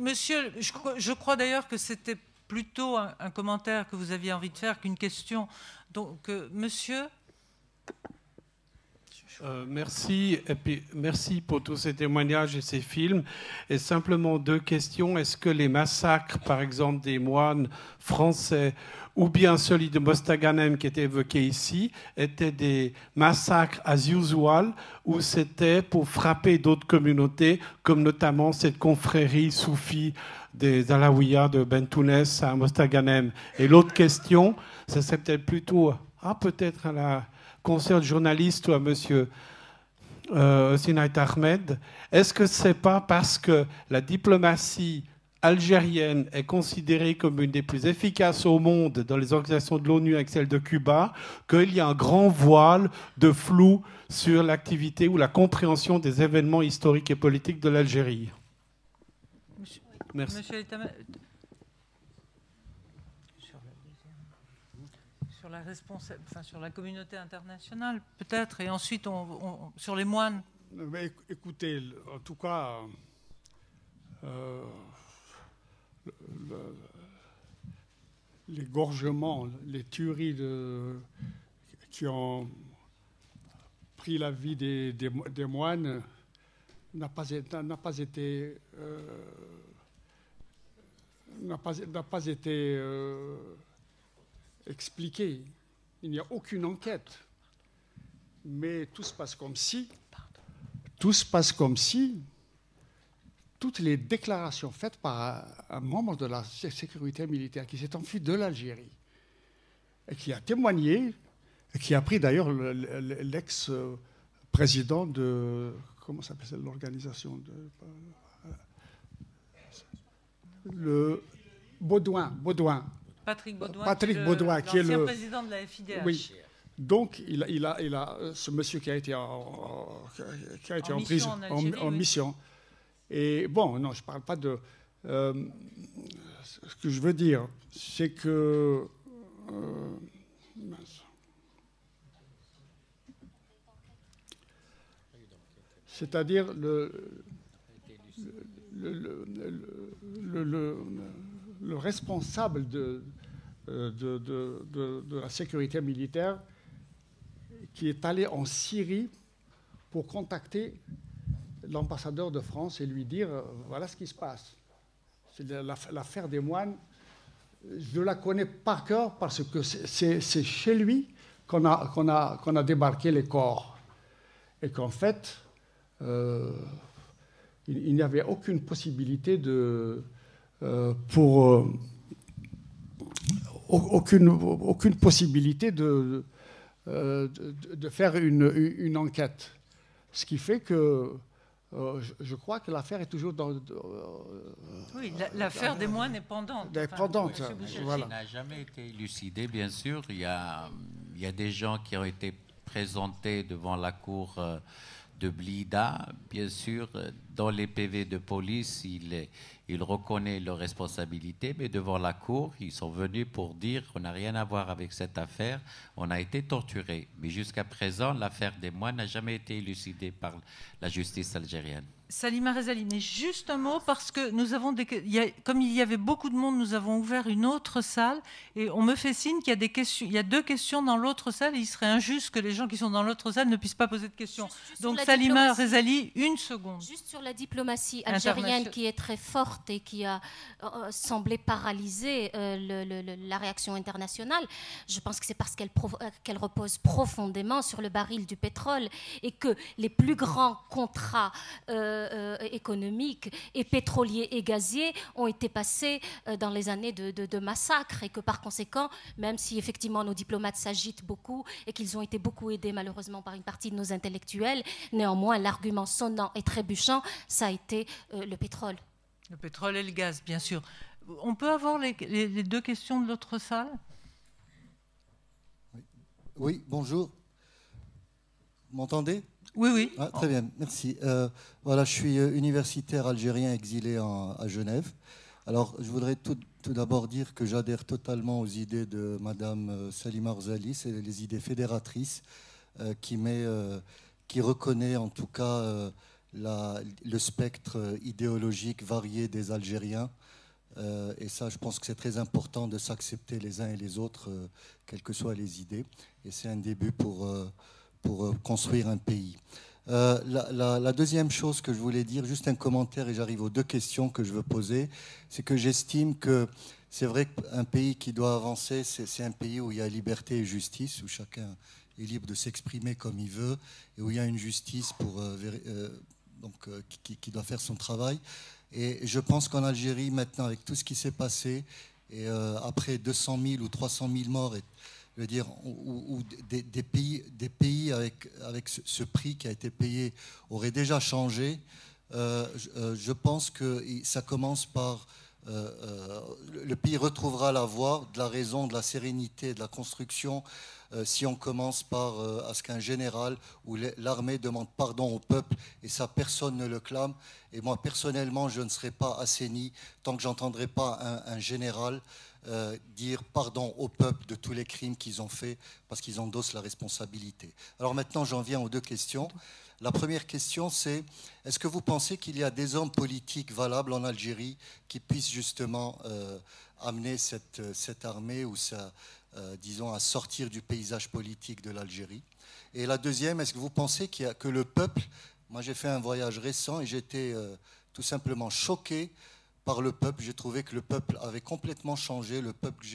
monsieur, je, crois d'ailleurs que c'était plutôt un, commentaire que vous aviez envie de faire qu'une question. Donc, euh, monsieur euh, merci, et puis, merci pour tous ces témoignages et ces films. Et simplement deux questions. Est-ce que les massacres, par exemple, des moines français ou bien celui de Mostaganem qui était évoqué ici, étaient des massacres as usual ou c'était pour frapper d'autres communautés, comme notamment cette confrérie soufie des Alaouias de Bentounès à Mostaganem. Et l'autre question, ça serait peut-être plutôt, ah peut-être à la concert de journaliste ou à monsieur euh, Ahmed, est-ce que ce n'est pas parce que la diplomatie algérienne est considérée comme une des plus efficaces au monde dans les organisations de l'ONU avec celle de Cuba, qu'il y a un grand voile de flou sur l'activité ou la compréhension des événements historiques et politiques de l'Algérie. Merci. la, responsable, sur la communauté internationale, peut-être, et ensuite on, sur les moines Mais Écoutez, en tout cas, euh, les gorgements, les tueries qui ont pris la vie des, moines n'a pas, pas, été. Euh, n'a pas, pas, été euh, expliqué, il n'y a aucune enquête, mais tout se passe comme si, tout se passe comme si toutes les déclarations faites par un membre de la sécurité militaire qui s'est enfui de l'Algérie et qui a témoigné, et qui a pris d'ailleurs l'ex-président de comment s'appelle l'organisation de euh, le Baudouin, Baudouin, Patrick Baudouin, Patrick qui, qui est le président de la FIDH. Oui. Donc, il a, il, a, il euh, ce monsieur qui a été en, qui a été en, prison, en, mission. Et bon, non, je ne parle pas de. Euh, ce que je veux dire, c'est que. Euh, C'est-à-dire le, le, responsable de, euh, de, la sécurité militaire qui est allé en Syrie pour contacter l'ambassadeur de France et lui dire euh, voilà ce qui se passe. C'est l'affaire des moines. Je la connais par cœur parce que c'est chez lui qu'on a, a, a, débarqué les corps. Et qu'en fait, euh, il, n'y avait aucune possibilité de, pour aucune, aucune possibilité de, euh, de, faire une, enquête. Ce qui fait que euh, je, crois que l'affaire est toujours dans. Euh, oui, l'affaire des moines est pendante. Elle n'a jamais été élucidée, bien sûr. Il y, a, il y, des gens qui ont été présentés devant la cour de Blida. Bien sûr, dans les PV de police, il, reconnaît leurs responsabilités, mais devant la Cour, ils sont venus pour dire qu'on n'a rien à voir avec cette affaire, on a été torturé. Mais jusqu'à présent, l'affaire des moines n'a jamais été élucidée par la justice algérienne. Salima Rezali, mais juste un mot parce que nous avons des, comme il y avait beaucoup de monde, nous avons ouvert une autre salle et on me fait signe qu'il y a des il deux questions dans l'autre salle et il serait injuste que les gens qui sont dans l'autre salle ne puissent pas poser de questions. Donc Salima Rezali, une seconde. Juste sur la diplomatie algérienne qui est très forte et qui a euh, euh, semblé paralyser euh, la réaction internationale, je pense que c'est parce qu'elle repose profondément sur le baril du pétrole et que les plus grands contrats euh, euh, économiques et pétroliers et gaziers ont été passés euh, dans les années de, de, massacres et que par conséquent, même si effectivement nos diplomates s'agitent beaucoup et qu'ils ont été beaucoup aidés malheureusement par une partie de nos intellectuels, néanmoins l'argument sonnant et trébuchant, ça a été le pétrole. Le pétrole et le gaz, bien sûr. On peut avoir les, deux questions de l'autre salle oui. oui, bonjour. Vous m'entendez oui, oui. Ah, très bien, merci. Euh, voilà, je suis euh, universitaire algérien exilé à Genève. Alors, je voudrais tout, d'abord dire que j'adhère totalement aux idées de Madame euh, Salim Arzali. c'est les idées fédératrices qui, met, qui reconnaît en tout cas le spectre idéologique varié des Algériens. et ça, je pense que c'est très important de s'accepter les uns et les autres, quelles que soient les idées. Et c'est un début pour, pour euh, construire un pays. Euh, la, deuxième chose que je voulais dire, juste un commentaire et j'arrive aux deux questions que je veux poser, c'est que j'estime que c'est vrai qu'un pays qui doit avancer, c'est un pays où il y a liberté et justice, où chacun est libre de s'exprimer comme il veut et où il y a une justice pour, euh, donc, qui, doit faire son travail. Et je pense qu'en Algérie, maintenant, avec tout ce qui s'est passé, et après 200 000 ou 300 000 morts, et, je veux dire, ou des, pays, des pays avec, avec ce, prix qui a été payé auraient déjà changé, euh, euh, je, pense que ça commence par euh, le pays retrouvera la voie de la raison, de la sérénité, de la construction, si on commence par à ce qu'un général ou l'armée demande pardon au peuple, et ça, personne ne le clame. Et moi, personnellement, je ne serai pas assaini tant que j'entendrai pas un général euh, dire pardon au peuple de tous les crimes qu'ils ont faits parce qu'ils endossent la responsabilité. Alors maintenant, j'en viens aux deux questions. La première question, c'est est-ce que vous pensez qu'il y a des hommes politiques valables en Algérie qui puissent justement euh, amener cette, euh, cette, armée ou ça, disons, à sortir du paysage politique de l'Algérie Et la deuxième, est-ce que vous pensez que le peuple, moi j'ai fait un voyage récent et j'étais tout simplement choqué par le peuple. J'ai trouvé que le peuple avait complètement changé. Le peuple que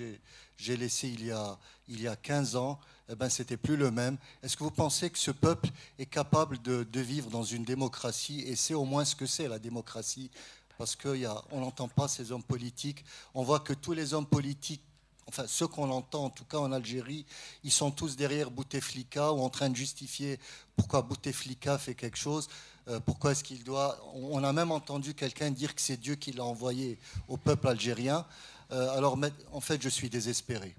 j'ai laissé il y, a, il y a 15 ans, eh ben, c'était plus le même. Est-ce que vous pensez que ce peuple est capable de, de vivre dans une démocratie Et c'est au moins ce que c'est la démocratie, parce qu'on n'entend pas ces hommes politiques. On voit que tous les hommes politiques enfin ceux qu'on entend en tout cas en Algérie, ils sont tous derrière Bouteflika ou en train de justifier pourquoi Bouteflika fait quelque chose. Euh, pourquoi est-ce qu'il doit... On a même entendu quelqu'un dire que c'est Dieu qui l'a envoyé au peuple algérien. Euh, alors, en fait, je suis désespéré.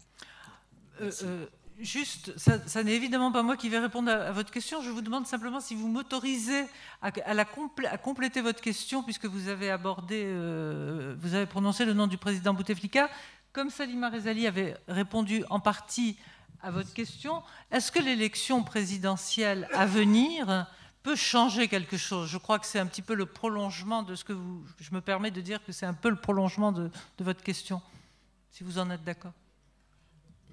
Euh, juste, ça, n'est évidemment pas moi qui vais répondre à, votre question. Je vous demande simplement si vous m'autorisez à, à compléter votre question, puisque vous avez abordé, vous avez prononcé le nom du président Bouteflika. Comme Salima Rezali avait répondu en partie à votre question, est-ce que l'élection présidentielle à venir peut changer quelque chose. Je crois que c'est un petit peu le prolongement de ce que vous... Je me permets de dire que c'est un peu le prolongement de, votre question, si vous en êtes d'accord.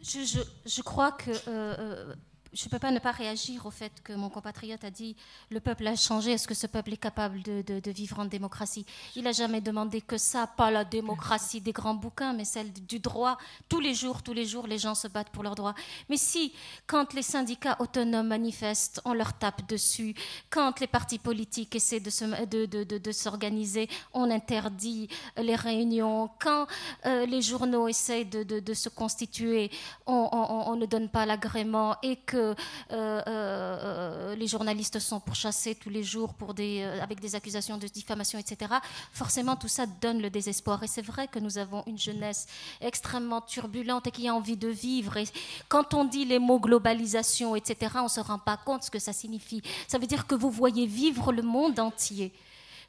Je, crois que euh, euh, je ne peux pas ne pas réagir au fait que mon compatriote a dit le peuple a changé, est-ce que ce peuple est capable de, vivre en démocratie Il n'a jamais demandé que ça, pas la démocratie des grands bouquins, mais celle du droit. Tous les jours, tous les jours, les gens se battent pour leurs droits. Mais si, quand les syndicats autonomes manifestent, on leur tape dessus, quand les partis politiques essaient de, s'organiser, on interdit les réunions, quand euh, les journaux essaient de, se constituer, on ne donne pas l'agrément et que euh, euh, euh, les journalistes sont pourchassés tous les jours pour des, avec des accusations de diffamation, etc. Forcément, tout ça donne le désespoir. Et c'est vrai que nous avons une jeunesse extrêmement turbulente et qui a envie de vivre. Et quand on dit les mots globalisation, etc., on ne se rend pas compte ce que ça signifie. Ça veut dire que vous voyez vivre le monde entier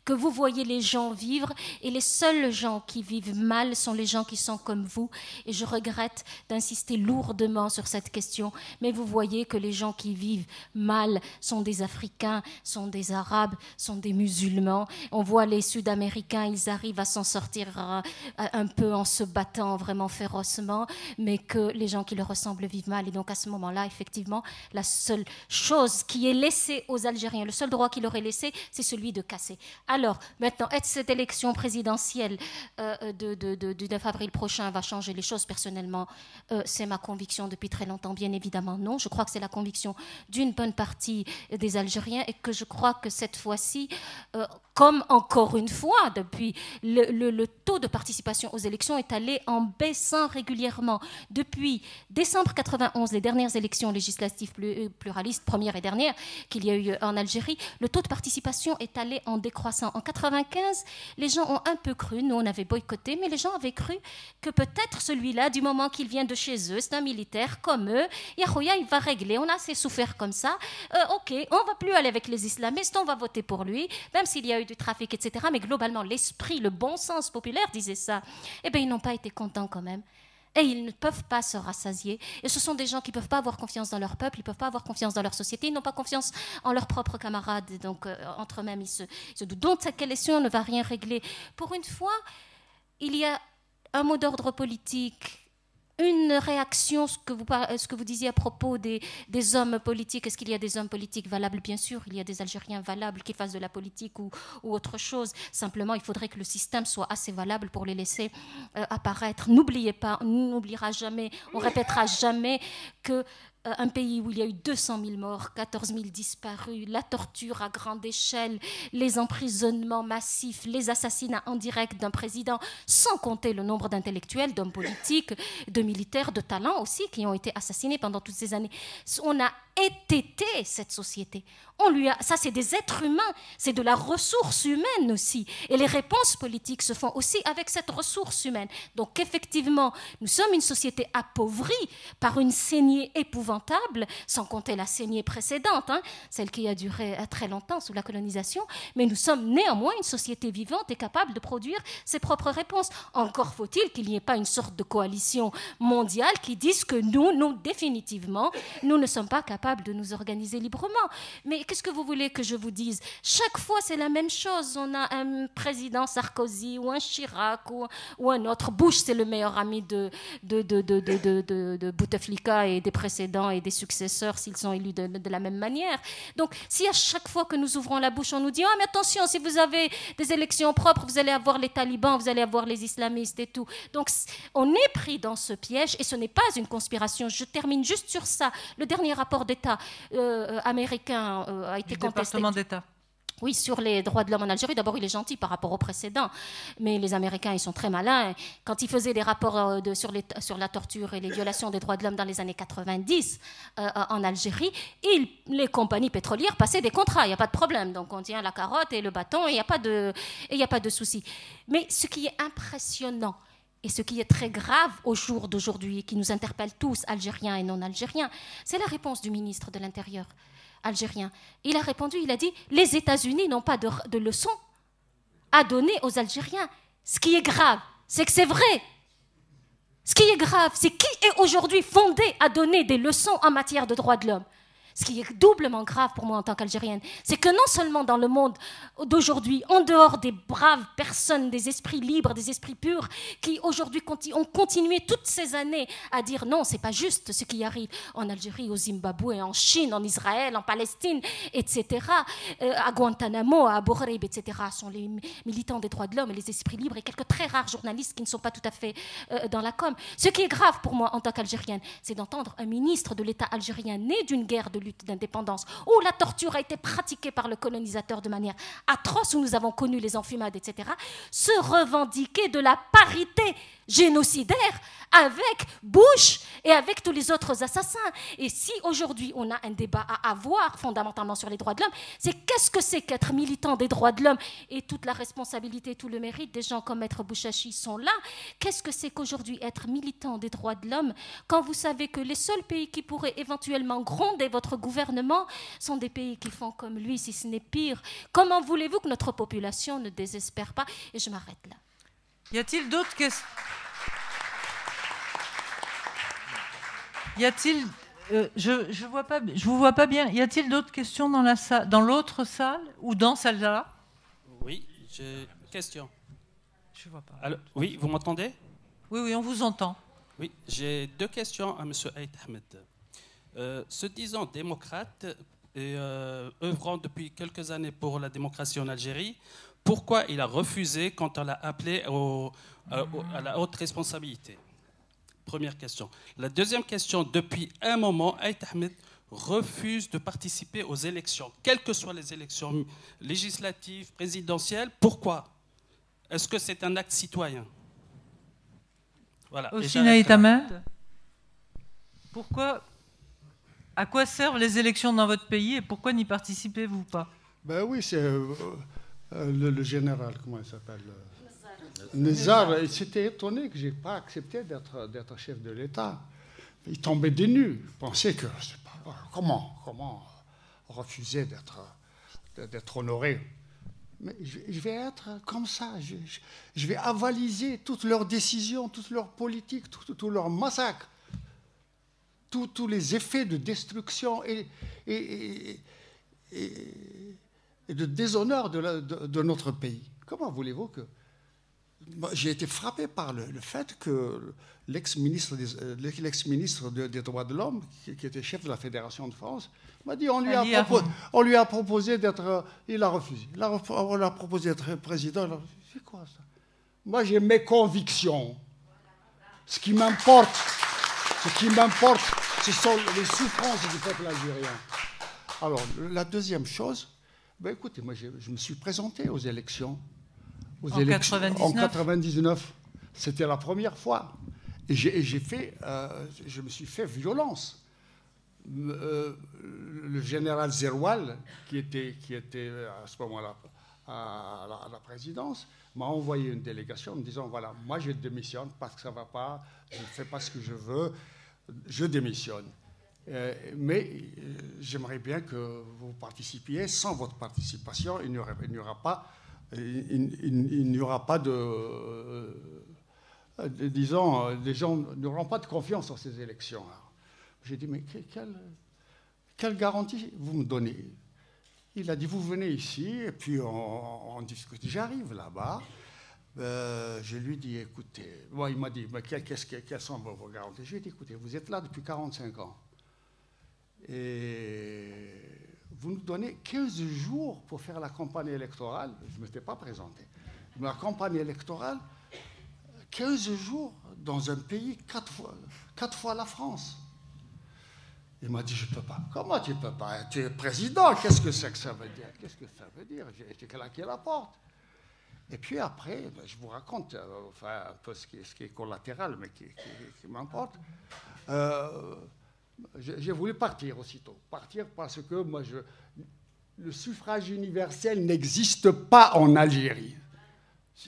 que vous voyez les gens vivre. Et les seuls gens qui vivent mal sont les gens qui sont comme vous. Et je regrette d'insister lourdement sur cette question. Mais vous voyez que les gens qui vivent mal sont des Africains, sont des Arabes, sont des musulmans. On voit les Sud-Américains, ils arrivent à s'en sortir euh, un peu en se battant vraiment férocement, mais que les gens qui leur ressemblent vivent mal. Et donc à ce moment-là, effectivement, la seule chose qui est laissée aux Algériens, le seul droit qui leur est laissé, c'est celui de casser. Alors, maintenant, est-ce cette élection présidentielle euh, du 9 avril prochain va changer les choses Personnellement, euh, c'est ma conviction depuis très longtemps, bien évidemment non. Je crois que c'est la conviction d'une bonne partie des Algériens et que je crois que cette fois-ci, euh, comme encore une fois depuis, le, taux de participation aux élections est allé en baissant régulièrement. Depuis décembre 91, les dernières élections législatives pluralistes, première et dernière qu'il y a eu en Algérie, le taux de participation est allé en décroissance en 95, les gens ont un peu cru, nous on avait boycotté, mais les gens avaient cru que peut-être celui-là, du moment qu'il vient de chez eux, c'est un militaire comme eux, Yahouya, il va régler, on a assez souffert comme ça, euh, ok, on va plus aller avec les islamistes, on va voter pour lui, même s'il y a eu du trafic, etc. Mais globalement, l'esprit, le bon sens populaire disait ça. Eh bien, ils n'ont pas été contents quand même et ils ne peuvent pas se rassasier. Et ce sont des gens qui ne peuvent pas avoir confiance dans leur peuple, ils ne peuvent pas avoir confiance dans leur société, ils n'ont pas confiance en leurs propres camarades. donc, euh, entre eux-mêmes, ils se, ils doutent. Donc, cette question ne va rien régler. Pour une fois, il y a un mot d'ordre politique une réaction, ce que vous, ce que vous disiez à propos des, hommes politiques, est-ce qu'il y a des hommes politiques valables Bien sûr, il y a des Algériens valables qui fassent de la politique ou, autre chose. Simplement, il faudrait que le système soit assez valable pour les laisser euh, apparaître. N'oubliez pas, on n'oubliera jamais, on répétera jamais que euh, un pays où il y a eu 200 000 morts, 14 000 disparus, la torture à grande échelle, les emprisonnements massifs, les assassinats en direct d'un président, sans compter le nombre d'intellectuels, d'hommes politiques, de militaires, de talents aussi, qui ont été assassinés pendant toutes ces années. On a étété cette société, on lui a, ça, c'est des êtres humains, c'est de la ressource humaine aussi. Et les réponses politiques se font aussi avec cette ressource humaine. Donc, effectivement, nous sommes une société appauvrie par une saignée épouvantable, sans compter la saignée précédente, hein, celle qui a duré euh, très longtemps sous la colonisation. Mais nous sommes néanmoins une société vivante et capable de produire ses propres réponses. Encore faut-il qu'il n'y ait pas une sorte de coalition mondiale qui dise que nous, nous, définitivement, nous ne sommes pas capables de nous organiser librement. Mais qu'est-ce que vous voulez que je vous dise Chaque fois, c'est la même chose. On a un président Sarkozy ou un Chirac ou, un autre. Bush, c'est le meilleur ami de, de, Bouteflika et des précédents et des successeurs s'ils sont élus de, la même manière. Donc, si à chaque fois que nous ouvrons la bouche, on nous dit Ah, mais attention, si vous avez des élections propres, vous allez avoir les talibans, vous allez avoir les islamistes et tout. Donc, on est pris dans ce piège et ce n'est pas une conspiration. Je termine juste sur ça. Le dernier rapport d'État euh, euh, américain euh, euh, a été Département d'État. Oui, sur les droits de l'homme en Algérie, d'abord, il est gentil par rapport au précédent, mais les Américains, ils sont très malins. Quand ils faisaient des rapports euh, sur, la torture et les violations des droits de l'homme dans les années 90 euh, en Algérie, les compagnies pétrolières passaient des contrats, il n'y a pas de problème. Donc, on tient la carotte et le bâton, il n'y a pas de, a pas de souci. Mais ce qui est impressionnant, et ce qui est très grave au jour d'aujourd'hui, et qui nous interpelle tous, Algériens et non-Algériens, c'est la réponse du ministre de l'Intérieur algérien Il a répondu, il a dit, les États-Unis n'ont pas de, de leçons à donner aux Algériens. Ce qui est grave, c'est que c'est vrai. Ce qui est grave, c'est qui est aujourd'hui fondé à donner des leçons en matière de droits de l'homme ce qui est doublement grave pour moi en tant qu'Algérienne, c'est que non seulement dans le monde d'aujourd'hui, en dehors des braves personnes, des esprits libres, des esprits purs, qui aujourd'hui ont continué toutes ces années à dire non, c'est pas juste ce qui arrive en Algérie, au Zimbabwe, en Chine, en Israël, en Palestine, etc., euh, à Guantanamo, à Abu etc., sont les militants des droits de l'homme et les esprits libres et quelques très rares journalistes qui ne sont pas tout à fait euh, dans la com. Ce qui est grave pour moi en tant qu'Algérienne, c'est d'entendre un ministre de l'État algérien né d'une guerre de lutte d'indépendance, où oh, la torture a été pratiquée par le colonisateur de manière atroce, où nous avons connu les enfumades, etc., se revendiquer de la parité génocidaire avec Bush et avec tous les autres assassins. Et si aujourd'hui on a un débat à avoir fondamentalement sur les droits de l'homme, c'est qu'est-ce que c'est qu'être militant des droits de l'homme et toute la responsabilité, tout le mérite des gens comme Maître Bouchachi sont là. Qu'est-ce que c'est qu'aujourd'hui être militant des droits de l'homme quand vous savez que les seuls pays qui pourraient éventuellement gronder votre gouvernement sont des pays qui font comme lui, si ce n'est pire Comment voulez-vous que notre population ne désespère pas Et je m'arrête là. Y a-t-il d'autres questions Y a-t-il euh, je ne je vous vois pas bien. Y a-t-il d'autres questions dans la salle, dans l'autre salle ou dans celle-là Oui, j'ai une question. Je vois pas. oui, vous m'entendez Oui, oui, on vous entend. Oui, j'ai deux questions à M. Aït Ahmed. Euh, se disant démocrate et euh, œuvrant depuis quelques années pour la démocratie en Algérie, pourquoi il a refusé quand on l'a appelé euh, à la haute responsabilité Première question. La deuxième question, depuis un moment, Aït Ahmed refuse de participer aux élections, quelles que soient les élections législatives, présidentielles. Pourquoi Est-ce que c'est un acte citoyen Voilà. Aït Ahmed, pourquoi À quoi servent les élections dans votre pays et pourquoi n'y participez-vous pas Ben oui, c'est. Euh, euh, le, général, comment il s'appelle euh, Nazar il s'était étonné que je n'ai pas accepté d'être chef de l'État. Il tombait des nues. Il pensait que, euh, comment, comment refuser d'être honoré mais je, vais être comme ça, je, vais avaliser toutes leurs décisions, toutes leurs politiques, tous leurs massacres, tous les effets de destruction et, et et de déshonneur de, notre pays. Comment voulez-vous que... J'ai été frappé par le, fait que l'ex-ministre des, euh, l'ex-ministre des, droits de l'homme, qui, était chef de la Fédération de France, m'a dit on lui, a proposé, on lui a proposé d'être... Euh, il a refusé. on lui a proposé d'être président. C'est quoi ça Moi, j'ai mes convictions. Ce qui m'importe, ce qui m'importe, ce sont les souffrances du peuple algérien. Alors, la deuxième chose, ben, écoutez, moi, je, me suis présenté aux élections. en, 1999, C'était la première fois. Et j'ai fait, euh, je me suis fait violence. Euh, le général Zeroual, qui était, qui était euh, à ce moment-là à, à, la présidence, m'a envoyé une délégation en me disant voilà, moi je démissionne parce que ça ne va pas, je ne fais pas ce que je veux, je démissionne. Euh, mais euh, j'aimerais bien que vous participiez. Sans votre participation, il n'y aura, pas, il, n'y aura pas de, euh, disons, les gens n'auront pas de confiance en ces élections. Hein. J'ai dit, mais quelle, garantie vous me donnez Il a dit, vous venez ici et puis on, discute. J'arrive là-bas. je lui dis, écoutez, moi il m'a dit, mais quelles sont vos garanties Je lui ai dit, écoutez, vous êtes là depuis 45 ans. Et vous nous donnez 15 jours pour faire la campagne électorale. Je ne m'étais pas présenté. Mais la campagne électorale, 15 jours dans un pays quatre fois, fois la France. Il m'a dit, je ne peux pas. Comment tu ne peux pas Tu es président, qu'est-ce que c'est que ça veut dire Qu'est-ce que ça veut dire J'ai claqué la porte. Et puis après, ben, je vous raconte euh, enfin, un peu ce qui, est, ce qui est collatéral, mais qui, qui m'importe. Euh, j'ai voulu partir aussitôt. Partir parce que moi, le suffrage universel n'existe pas en Algérie.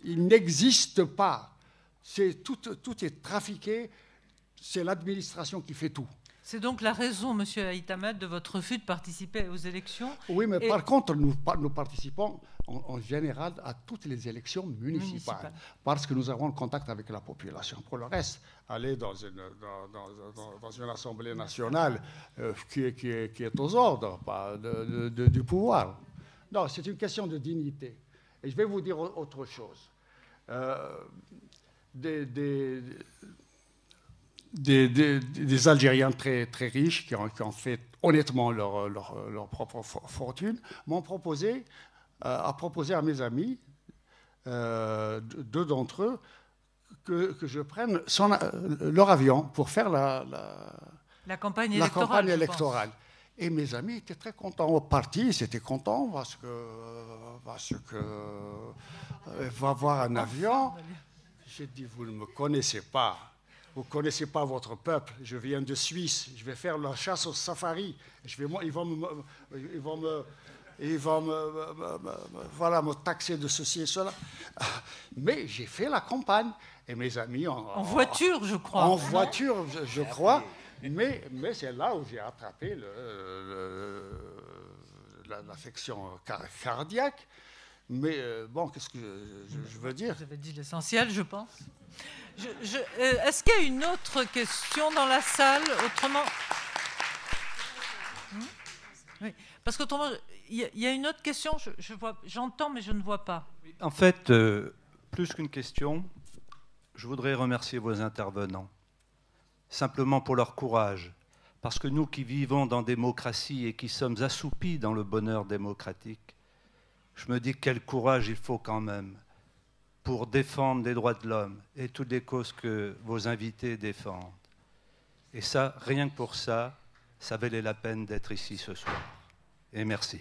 Il n'existe pas. tout, tout, est trafiqué. C'est l'administration qui fait tout. C'est donc la raison, Monsieur Aïtamat, de votre refus de participer aux élections. Oui, mais par contre, nous participons en, général à toutes les élections municipales, parce que nous avons le contact avec la population. Pour le reste, aller dans une, dans, une assemblée nationale euh, qui, qui, est, qui, est, aux ordres pas de, du pouvoir. Non, c'est une question de dignité. Et je vais vous dire autre chose. Euh, des, des, des, des, Algériens très, très riches qui ont, fait honnêtement leur, leur, leur propre fortune m'ont proposé a proposé à mes amis, euh, deux d'entre eux, que, je prenne euh, leur avion pour faire la, campagne électorale. Et mes amis étaient très contents. Au parti, ils étaient contents parce que, euh, parce que va voir un oh, avion. J'ai dit, vous ne me connaissez pas. Vous ne connaissez pas votre peuple. Je viens de Suisse. Je vais faire la chasse au safari. Je vais, ils vont ils vont me ils vont me, voilà, me taxer de ceci et cela. Mais j'ai fait la campagne et mes amis en, en voiture, je crois. En ah voiture, je, crois. Mais, mais c'est là où j'ai attrapé l'affection cardiaque. Mais euh, bon, qu'est-ce que je, veux dire Vous avez dit l'essentiel, je pense. Je, euh, Est-ce qu'il y a une autre question dans la salle Autrement. Hmm? Oui. Parce qu'autrement, il y, a une autre question, je, j'entends mais je ne vois pas. En fait, euh, plus qu'une question, je voudrais remercier vos intervenants, simplement pour leur courage, parce que nous qui vivons dans démocratie et qui sommes assoupis dans le bonheur démocratique, je me dis quel courage il faut quand même pour défendre les droits de l'homme et toutes les causes que vos invités défendent. Et ça, rien que pour ça, ça valait la peine d'être ici ce soir. Et merci.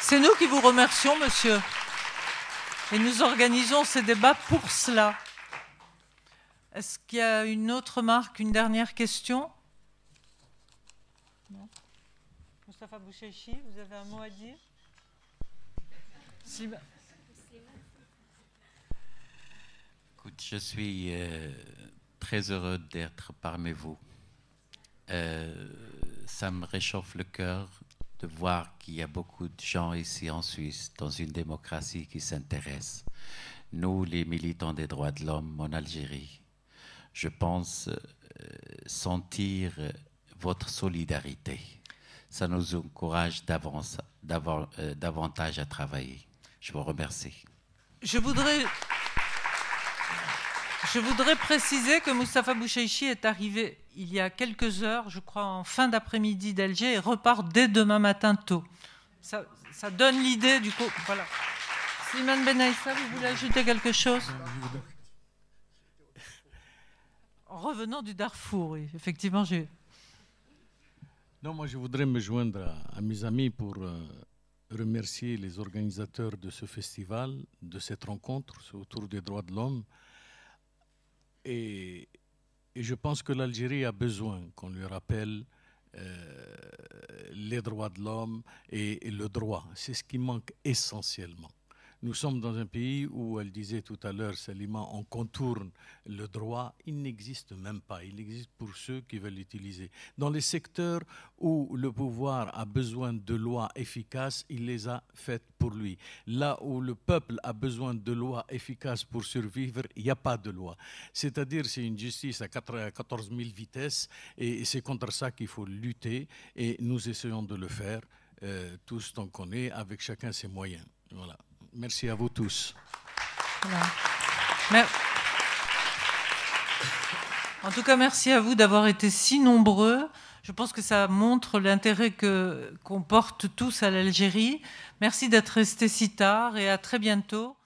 C'est nous qui vous remercions, monsieur. Et nous organisons ces débats pour cela. Est-ce qu'il y a une autre marque, une dernière question non. Mustafa vous avez un mot à dire bah. Écoute, je suis euh, très heureux d'être parmi vous. Euh, ça me réchauffe le cœur de voir qu'il y a beaucoup de gens ici en Suisse, dans une démocratie, qui s'intéresse. Nous, les militants des droits de l'homme en Algérie, je pense euh, sentir euh, votre solidarité. Ça nous encourage euh, davantage à travailler. Je vous remercie. Je voudrais. Je voudrais préciser que Moustapha Bouchaïchi est arrivé il y a quelques heures, je crois en fin d'après-midi d'Alger, et repart dès demain matin tôt. Ça, donne l'idée du coup. Voilà. Slimane Benaïssa, vous voulez ajouter quelque chose En revenant du Darfour, oui, effectivement, j'ai. Non, moi je voudrais me joindre à, mes amis pour euh, remercier les organisateurs de ce festival, de cette rencontre autour des droits de l'homme. Et, je pense que l'Algérie a besoin qu'on lui rappelle euh, les droits de l'homme et le droit. C'est ce qui manque essentiellement. Nous sommes dans un pays où, elle disait tout à l'heure, Salima, on contourne le droit. Il n'existe même pas. Il existe pour ceux qui veulent l'utiliser. Dans les secteurs où le pouvoir a besoin de lois efficaces, il les a faites pour lui. Là où le peuple a besoin de lois efficaces pour survivre, il n'y a pas de loi. C'est-à-dire, c'est une justice à 14 000 vitesses et c'est contre ça qu'il faut lutter et nous essayons de le faire. Euh, tous tant qu'on est, avec chacun ses moyens. Voilà. Merci à vous tous. En tout cas, merci à vous d'avoir été si nombreux. Je pense que ça montre l'intérêt que qu'on porte tous à l'Algérie. Merci d'être restés si tard et à très bientôt.